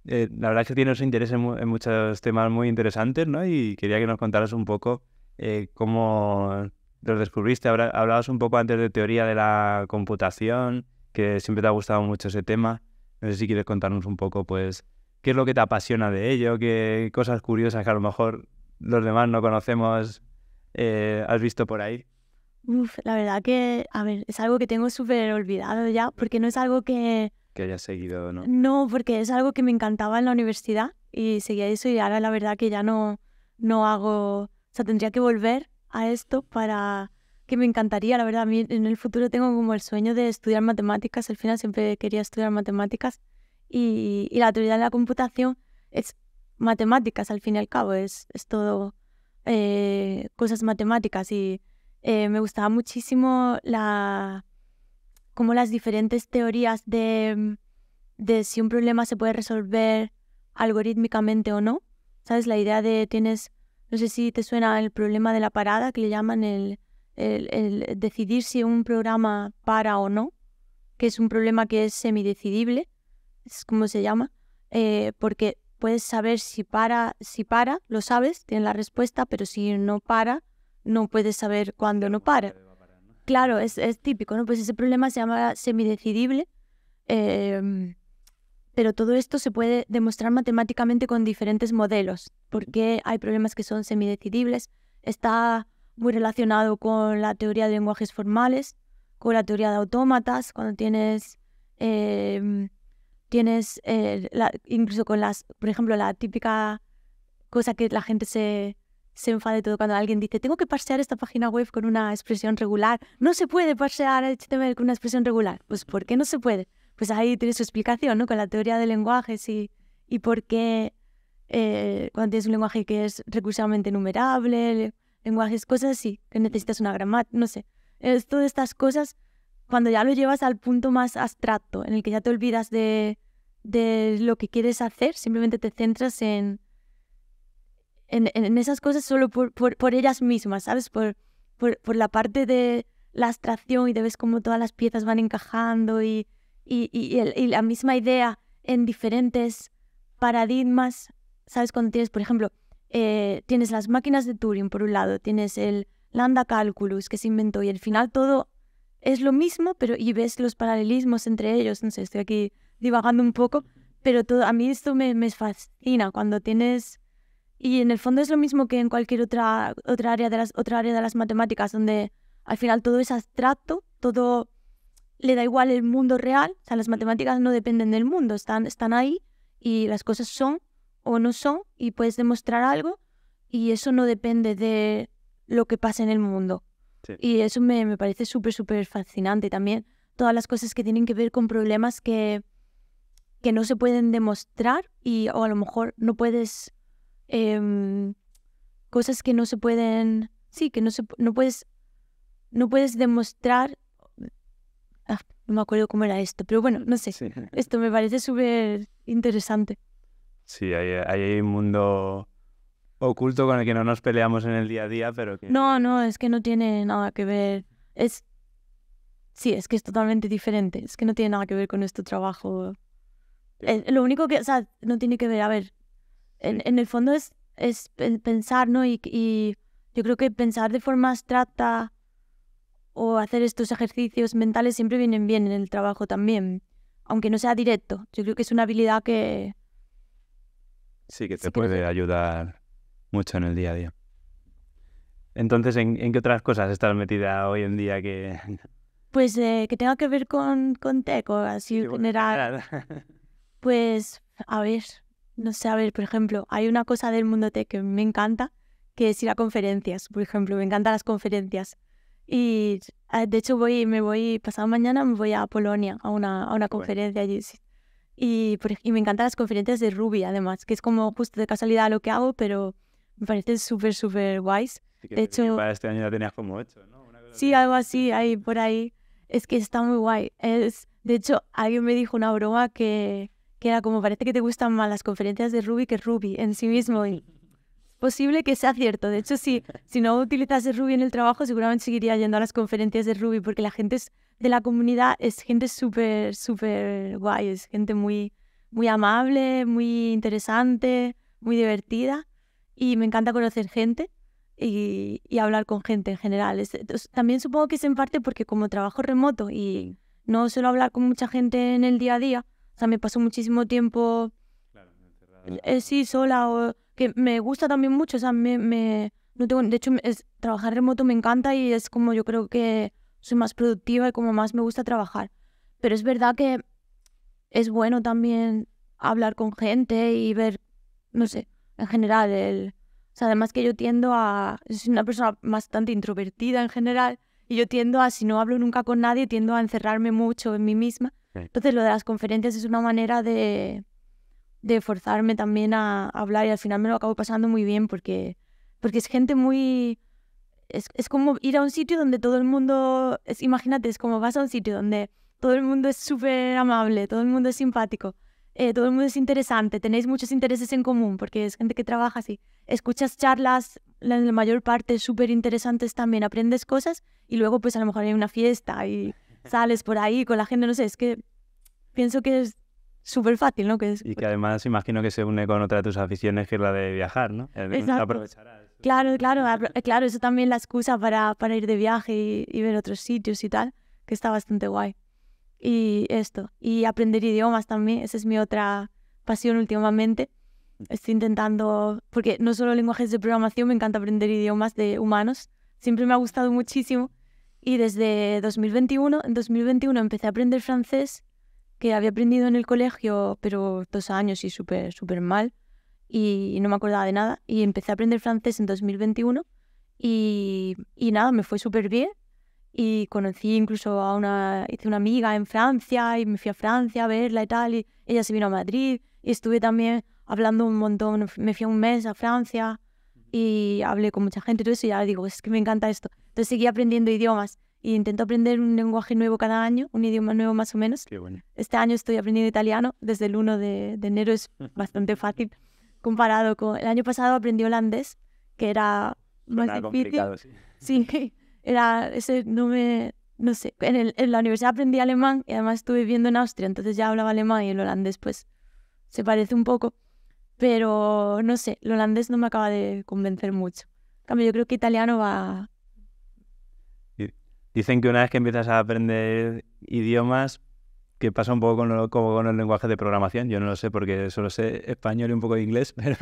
Speaker 2: eh, la verdad es que tienes interés en, muchos temas muy interesantes, ¿no? Y quería que nos contaras un poco eh, cómo los descubriste. Hablabas un poco antes de teoría de la computación, que siempre te ha gustado mucho ese tema. No sé si quieres contarnos un poco, pues, qué es lo que te apasiona de ello, qué cosas curiosas que a lo mejor los demás no conocemos, eh, has visto por ahí.
Speaker 1: Uf, la verdad que, a ver, es algo que tengo súper olvidado ya, porque no es algo que,
Speaker 2: que hayas seguido, ¿no?
Speaker 1: No, porque es algo que me encantaba en la universidad y seguía eso y ahora la verdad que ya no, no hago, o sea, tendría que volver a esto para que me encantaría, la verdad, a mí en el futuro tengo como el sueño de estudiar matemáticas, al final siempre quería estudiar matemáticas y, y la teoría de la computación es matemáticas al fin y al cabo, es, es todo eh, cosas matemáticas y eh, me gustaba muchísimo la, como las diferentes teorías mm, de, si un problema se puede resolver algorítmicamente o no. ¿Sabes? La idea de tienes, no sé si te suena el problema de la parada, que le llaman el, decidir si un programa para o no, que es un problema que es semidecidible, es como se llama, eh, porque puedes saber si para, si para, lo sabes, tienes la respuesta, pero si no para, no puedes saber cuándo no para. Claro, es, típico, ¿no? Pues ese problema se llama semidecidible, em, pero todo esto se puede demostrar matemáticamente con diferentes modelos, porque hay problemas que son semidecidibles, está muy relacionado con la teoría de lenguajes formales, con la teoría de autómatas, cuando tienes, em, tienes eh, incluso con las, por ejemplo, la típica cosa que la gente se, se enfade todo cuando alguien dice, tengo que parsear esta página web con una expresión regular. No se puede parsear HTML con una expresión regular. Pues ¿por qué no se puede? Pues ahí tienes su explicación, ¿no? Con la teoría de lenguajes y, y por qué eh, cuando tienes un lenguaje que es recursivamente numerable, lenguajes, cosas así, que necesitas una gramática, no sé. Es, todas estas cosas, cuando ya lo llevas al punto más abstracto, en el que ya te olvidas de, de lo que quieres hacer, simplemente te centras en en, esas cosas solo por, por, ellas mismas, ¿sabes? Por, por, por, la parte de la abstracción y de ves cómo todas las piezas van encajando y, y, la misma idea en diferentes paradigmas, ¿sabes? Cuando tienes, por ejemplo, eh, tienes las máquinas de Turing por un lado, tienes el lambda calculus que se inventó y al final todo es lo mismo, pero y ves los paralelismos entre ellos, no sé, estoy aquí divagando un poco, pero todo, a mí esto me fascina cuando tienes y en el fondo es lo mismo que en cualquier otra, otra, área de las, otra área de las matemáticas, donde al final todo es abstracto, todo le da igual el mundo real, o sea, las matemáticas no dependen del mundo, están, están ahí y las cosas son o no son y puedes demostrar algo y eso no depende de lo que pasa en el mundo. Y eso me, parece súper, súper fascinante también. Todas las cosas que tienen que ver con problemas que, que no se pueden demostrar y o a lo mejor no puedes Em, cosas que no se pueden, sí, que no, se, no, puedes, no puedes demostrar. Ah, no me acuerdo cómo era esto, pero bueno, no sé. Esto me parece súper interesante.
Speaker 2: Sí, hay, hay un mundo oculto con el que no nos peleamos en el día a día, pero que... No,
Speaker 1: no, es que no tiene nada que ver. Es... Sí, es que es totalmente diferente. Es que no tiene nada que ver con nuestro trabajo. Eh, lo único que, o sea, no tiene que ver, a ver, en, el fondo es, pensar, ¿no? Y, yo creo que pensar de forma abstracta o hacer estos ejercicios mentales siempre vienen bien en el trabajo también, aunque no sea directo. Yo creo que es una habilidad que...
Speaker 2: Sí, que te puede ayudar mucho en el día a día. Entonces, ¿en, qué otras cosas estás metida hoy en día que...?
Speaker 1: Pues eh, que tenga que ver con, con tech así en general. Pues, a ver, no sé, a ver, por ejemplo, hay una cosa del mundo tech que me encanta, que es ir a conferencias, por ejemplo, me encantan las conferencias. Y ah, de hecho voy, me voy, pasado mañana me voy a Polonia a una, a una conferencia allí. Y, y me encantan las conferencias de Ruby, además, que es como justo de casualidad lo que hago, pero me parecen súper, súper guays. de hecho, para
Speaker 2: este año ya tenías como hecho, ¿no?
Speaker 1: sí, algo así, ahí por ahí. Es que está muy guay. Es, de hecho, alguien me dijo una broma que, que era como parece que te gustan más las conferencias de Ruby que Ruby en sí mismo. Y posible que sea cierto. De hecho, si, si no utilizase Ruby en el trabajo, seguramente seguiría yendo a las conferencias de Ruby porque la gente es, de la comunidad es gente súper, súper guay, es gente muy, muy amable, muy interesante, muy divertida y me encanta conocer gente. Y, hablar con gente en general. también supongo que es en parte porque como trabajo remoto y no suelo hablar con mucha gente en el día a día, o sea, me paso muchísimo tiempo eh, sí, sola, que me gusta también mucho, o sea, me, me no tengo, de hecho, es, trabajar remoto me encanta y es como yo creo que soy más productiva y como más me gusta trabajar. Pero es verdad que es bueno también hablar con gente y ver, no sé, en general, el... O sea, además que yo tiendo a... Soy una persona bastante introvertida en general y yo tiendo a, si no hablo nunca con nadie, tiendo a encerrarme mucho en mí misma. Entonces lo de las conferencias es una manera de, de forzarme también a, hablar y al final me lo acabo pasando muy bien porque, porque es gente muy... Es, como ir a un sitio donde todo el mundo, imagínate, es como vas a un sitio donde todo el mundo es súper amable, todo el mundo es simpático, eh, todo el mundo es interesante, tenéis muchos intereses en común porque es gente que trabaja así, escuchas charlas, la, la mayor parte súper interesantes también, aprendes cosas y luego pues a lo mejor hay una fiesta y... sales por ahí con la gente, no sé, es que pienso que es súper fácil, ¿no? Que es... Y
Speaker 2: que pues además imagino que se une con otra de tus aficiones que es la de viajar, ¿no? Eh, aprovecharás.
Speaker 1: Claro, claro, eh, claro, eso también la excusa para, para ir de viaje y, ver otros sitios y tal, que está bastante guay. Y esto, y aprender idiomas también, esa es mi otra pasión últimamente. Mm. Estoy intentando, porque no solo lenguajes de programación, me encanta aprender idiomas de humanos, siempre me ha gustado muchísimo y desde 2021, en 2021 empecé a aprender francés, que había aprendido en el colegio, pero dos años y súper, súper mal, y no me acordaba de nada. Y empecé a aprender francés en 2021 y, nada, me fue súper bien. Y conocí incluso a una, hice una amiga en Francia y me fui a Francia a verla y tal, y ella se vino a Madrid y estuve también hablando un montón, me fui un mes a Francia y hablé con mucha gente y todo eso y ahora digo, es que me encanta esto. Entonces seguí aprendiendo idiomas y intento aprender un lenguaje nuevo cada año, un idioma nuevo más o menos. Qué bueno. Este año estoy aprendiendo italiano, desde el 1 de, enero es bastante fácil comparado con... El año pasado aprendí holandés, que era más difícil. Sí. sí. era ese, no me... No sé, en, en la universidad aprendí alemán y además estuve viviendo en Austria, entonces ya hablaba alemán y el holandés pues se parece un poco. Pero no sé, el holandés no me acaba de convencer mucho. En cambio, yo creo que italiano va.
Speaker 2: Dicen que una vez que empiezas a aprender idiomas, que pasa un poco con lo, como con el lenguaje de programación. Yo no lo sé porque solo sé español y un poco de inglés, pero,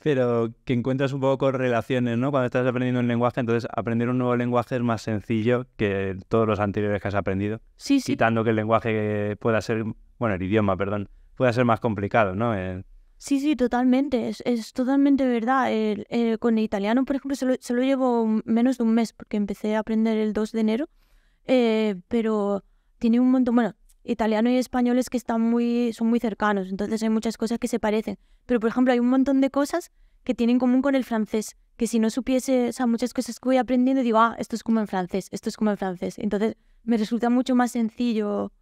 Speaker 2: pero que encuentras un poco correlaciones, ¿no? Cuando estás aprendiendo un lenguaje, entonces aprender un nuevo lenguaje es más sencillo que todos los anteriores que has aprendido. Sí, sí. Quitando que el lenguaje pueda ser, bueno, el idioma, perdón, pueda ser más complicado, ¿no? Eh,
Speaker 1: Sí, sí, totalmente. Es, totalmente verdad. Eh, con el italiano, por ejemplo, solo, llevo menos de un mes porque empecé a aprender el 2 de enero. Eh, pero tiene un montón. Bueno, italiano y español es que están muy, son muy cercanos. Entonces hay muchas cosas que se parecen. Pero, por ejemplo, hay un montón de cosas que tienen en común con el francés. Que si no supiese, o sea, muchas cosas que voy aprendiendo, digo, ah, esto es como en francés, esto es como en francés. Entonces me resulta mucho más sencillo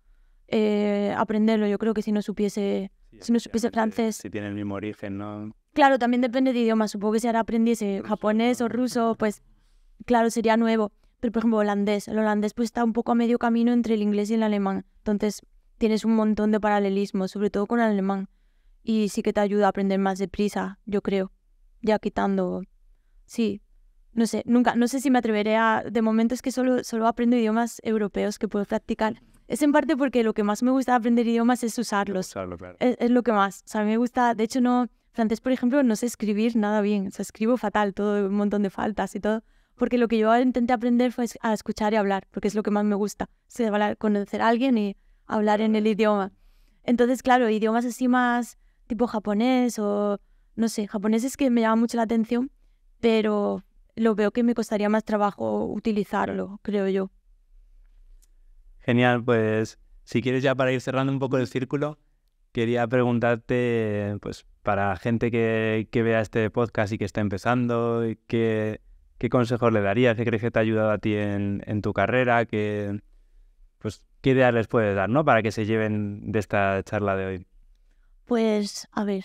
Speaker 1: eh, aprenderlo. Yo creo que si no supiese si no supiese francés. Si tiene el mismo origen, ¿no? Claro, también depende de idioma. Supongo que si ahora aprendiese japonés o ruso, pues claro, sería nuevo. Pero por ejemplo, holandés. El holandés pues está un poco a medio camino entre el inglés y el alemán. Entonces tienes un montón de paralelismos, sobre todo con el alemán. Y sí que te ayuda a aprender más deprisa, yo creo. Ya quitando... Sí, no sé, nunca, no sé si me atreveré a... De momento es que solo, solo aprendo idiomas europeos que puedo practicar. Es en parte porque lo que más me gusta aprender idiomas es usarlos. es, lo que más. O sea, a mí me gusta, de hecho, no, francés, por ejemplo, no sé escribir nada bien. O escribo fatal, todo un montón de faltas y todo. Porque lo que yo intenté aprender fue a escuchar y hablar, porque es lo que más me gusta. conocer a alguien y hablar en el idioma. Entonces, claro, idiomas así más tipo japonés o, no sé, japonés es que me llama mucho la atención, pero lo veo que me costaría más trabajo utilizarlo, creo yo.
Speaker 2: Genial, pues si quieres ya para ir cerrando un poco el círculo, quería preguntarte, pues para gente que, que vea este podcast y que está empezando, ¿qué, qué consejos le darías? ¿Qué crees que te ha ayudado a ti en, en tu carrera? ¿Qué, pues, ¿Qué ideas les puedes dar ¿no? para que se lleven de esta charla de hoy?
Speaker 1: Pues, a ver,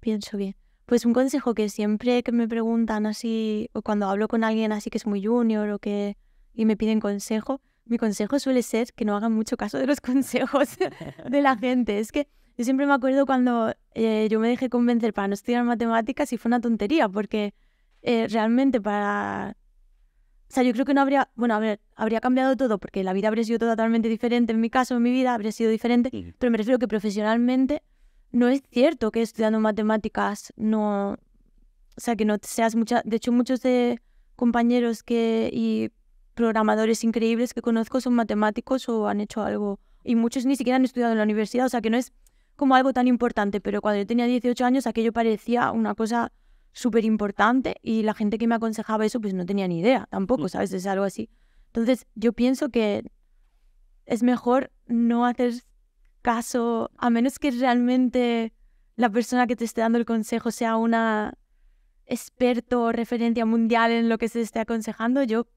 Speaker 1: pienso bien. Pues un consejo que siempre que me preguntan así, o cuando hablo con alguien así que es muy junior o que y me piden consejo, mi consejo suele ser que no hagan mucho caso de los consejos de la gente. Es que yo siempre me acuerdo cuando eh, yo me dejé convencer para no estudiar matemáticas y fue una tontería, porque eh, realmente para... O sea, yo creo que no habría, bueno, a ver, habría cambiado todo, porque la vida habría sido totalmente diferente, en mi caso, en mi vida habría sido diferente, pero me refiero que profesionalmente no es cierto que estudiando matemáticas no, o sea, que no seas mucha, de hecho muchos de compañeros que y programadores increíbles que conozco son matemáticos o han hecho algo. Y muchos ni siquiera han estudiado en la universidad, o sea que no es como algo tan importante, pero cuando yo tenía 18 años aquello parecía una cosa súper importante y la gente que me aconsejaba eso pues no tenía ni idea tampoco, mm. ¿sabes? Es algo así. Entonces yo pienso que es mejor no hacer caso, a menos que realmente la persona que te esté dando el consejo sea una experto o referencia mundial en lo que se esté aconsejando, yo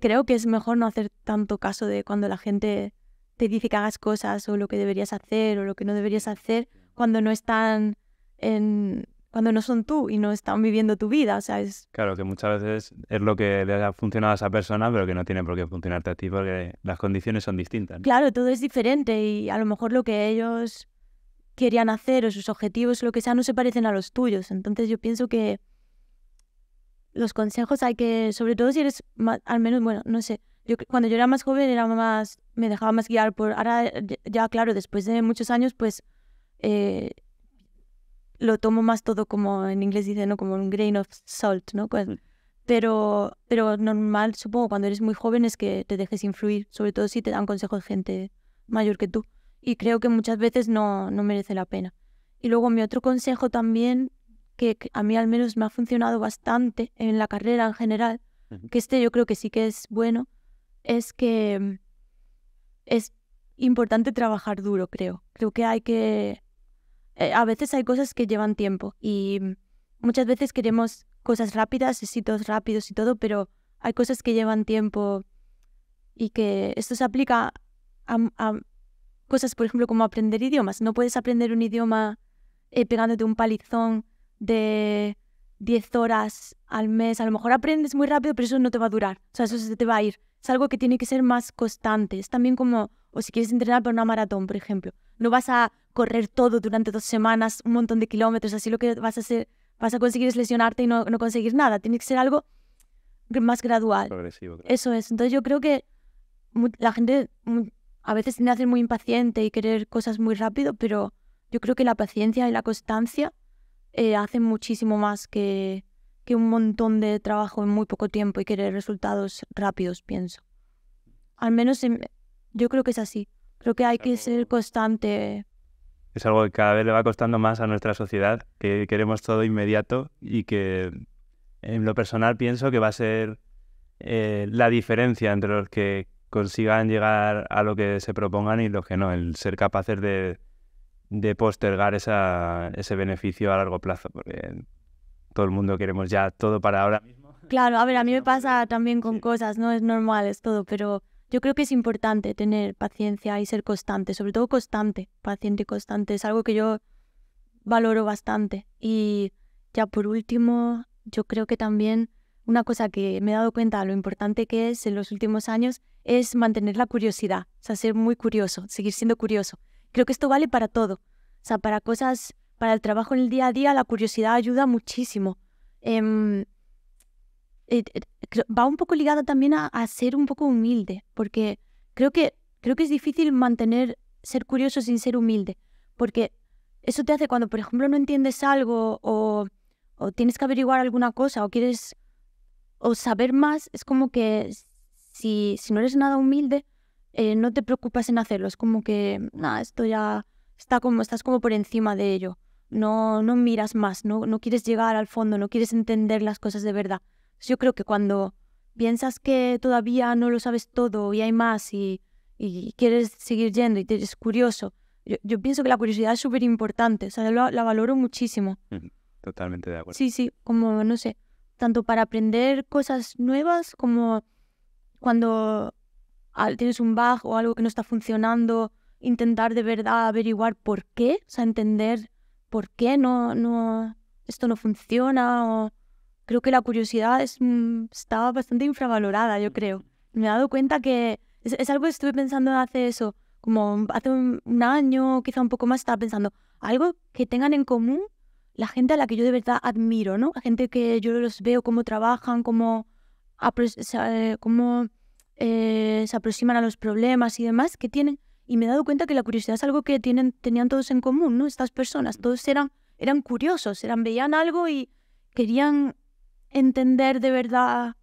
Speaker 1: creo que es mejor no hacer tanto caso de cuando la gente te dice que hagas cosas o lo que deberías hacer o lo que no deberías hacer cuando no están en cuando no son tú y no están viviendo tu vida, es
Speaker 2: Claro, que muchas veces es lo que le ha funcionado a esa persona, pero que no tiene por qué funcionarte a ti porque las condiciones son distintas.
Speaker 1: Claro, todo es diferente y a lo mejor lo que ellos querían hacer o sus objetivos, lo que sea, no se parecen a los tuyos. Entonces yo pienso que los consejos hay que, sobre todo si eres, al menos, bueno, no sé, yo cuando yo era más joven era más, me dejaba más guiar por, ahora ya claro, después de muchos años, pues eh, lo tomo más todo como en inglés dice, ¿no? Como un grain of salt, ¿no? Mm. Pero, pero normal, supongo, cuando eres muy joven es que te dejes influir, sobre todo si te dan consejos gente mayor que tú. Y creo que muchas veces no, no merece la pena. Y luego mi otro consejo también que, a mí al menos me ha funcionado bastante en la carrera en general, que este yo creo que sí que es bueno, es que mm, es importante trabajar duro, creo. Creo que hay que... Eh, a veces hay cosas que llevan tiempo y mm, muchas veces queremos cosas rápidas, éxitos rápidos y todo, pero hay cosas que llevan tiempo y que esto se aplica a, cosas, por ejemplo, como aprender idiomas. No puedes aprender un idioma eh, pegándote un palizón de 10 horas al mes, a lo mejor aprendes muy rápido, pero eso no te va a durar, o sea, eso se te va a ir. Es algo que tiene que ser más constante. Es también como, o si quieres entrenar para una maratón, por ejemplo, no vas a correr todo durante dos semanas, un montón de kilómetros, así lo que vas a hacer, vas a conseguir es lesionarte y no, conseguir nada. Tiene que ser algo más gradual. Progresivo. Eso es. Entonces yo creo que la gente a veces tiene que ser muy impaciente y querer cosas muy rápido, pero yo creo que la paciencia y la constancia eh, hacen muchísimo más que, un montón de trabajo en muy poco tiempo y querer resultados rápidos, pienso. Al menos yo creo que es así. Creo que hay que ser constante.
Speaker 2: Es algo que cada vez le va costando más a nuestra sociedad, que queremos todo inmediato y que en lo personal pienso que va a ser eh, la diferencia entre los que consigan llegar a lo que se propongan y los que no, el ser capaces de de postergar ese beneficio a largo plazo, porque todo el mundo queremos ya todo para ahora
Speaker 1: Claro, a ver, a mí me pasa también con cosas, no es normal, es todo, pero yo creo que es importante tener paciencia y ser constante, sobre todo constante, paciente y constante, es algo que yo valoro bastante. Y ya por último, yo creo que también una cosa que me he dado cuenta de lo importante que es en los últimos años es mantener la curiosidad, o sea, ser muy curioso, seguir siendo curioso. Creo que esto vale para todo. O sea, para cosas, para el trabajo en el día a día, la curiosidad ayuda muchísimo. Em, eh, eh, va un poco ligada también a, ser un poco humilde, porque creo que, creo que es difícil mantener ser curioso sin ser humilde, porque eso te hace cuando, por ejemplo, no entiendes algo o, o tienes que averiguar alguna cosa o quieres o saber más, es como que si, si no eres nada humilde, eh, no te preocupas en hacerlo, es como que, nada, esto ya está como, estás como por encima de ello, no, no miras más, no, no quieres llegar al fondo, no quieres entender las cosas de verdad. Yo creo que cuando piensas que todavía no lo sabes todo y hay más y, y quieres seguir yendo y te eres curioso, yo, pienso que la curiosidad es súper importante, o sea, la, la valoro muchísimo.
Speaker 2: Totalmente de acuerdo. Sí,
Speaker 1: sí, como, no sé, tanto para aprender cosas nuevas como cuando tienes un bug o algo que no está funcionando, intentar de verdad averiguar por qué, o sea, entender por qué no, no, esto no funciona. Creo que la curiosidad es, mm, está bastante infravalorada, yo creo. Me he dado cuenta que es, algo que estuve pensando hace eso, como hace un, año, quizá un poco más, estaba pensando, algo que tengan en común la gente a la que yo de verdad admiro, ¿no? La gente que yo los veo, cómo trabajan, cómo, eh, cómo eh, se aproximan a los problemas y demás que tienen. Y me he dado cuenta que la curiosidad es algo que tienen, tenían todos en común, ¿no? Estas personas, todos eran, eran curiosos, eran, veían algo y querían entender de verdad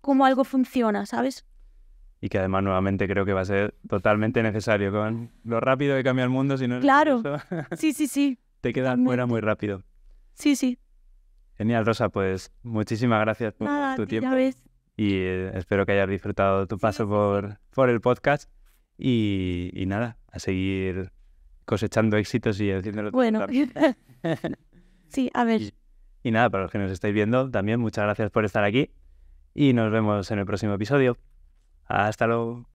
Speaker 1: cómo algo funciona, ¿sabes?
Speaker 2: Y que además nuevamente creo que va a ser totalmente necesario con lo rápido que cambia el mundo. Si no claro,
Speaker 1: sí, sí, sí.
Speaker 2: Te quedas fuera muy rápido. Sí, sí. Genial, Rosa, pues muchísimas gracias por tu tiempo. Ya ves y eh, espero que hayas disfrutado tu paso por, por el podcast y, nada, a seguir cosechando éxitos y haciéndolo. Bueno,
Speaker 1: sí, a ver.
Speaker 2: y nada, para los que nos estáis viendo, también muchas gracias por estar aquí y nos vemos en el próximo episodio. Hasta luego.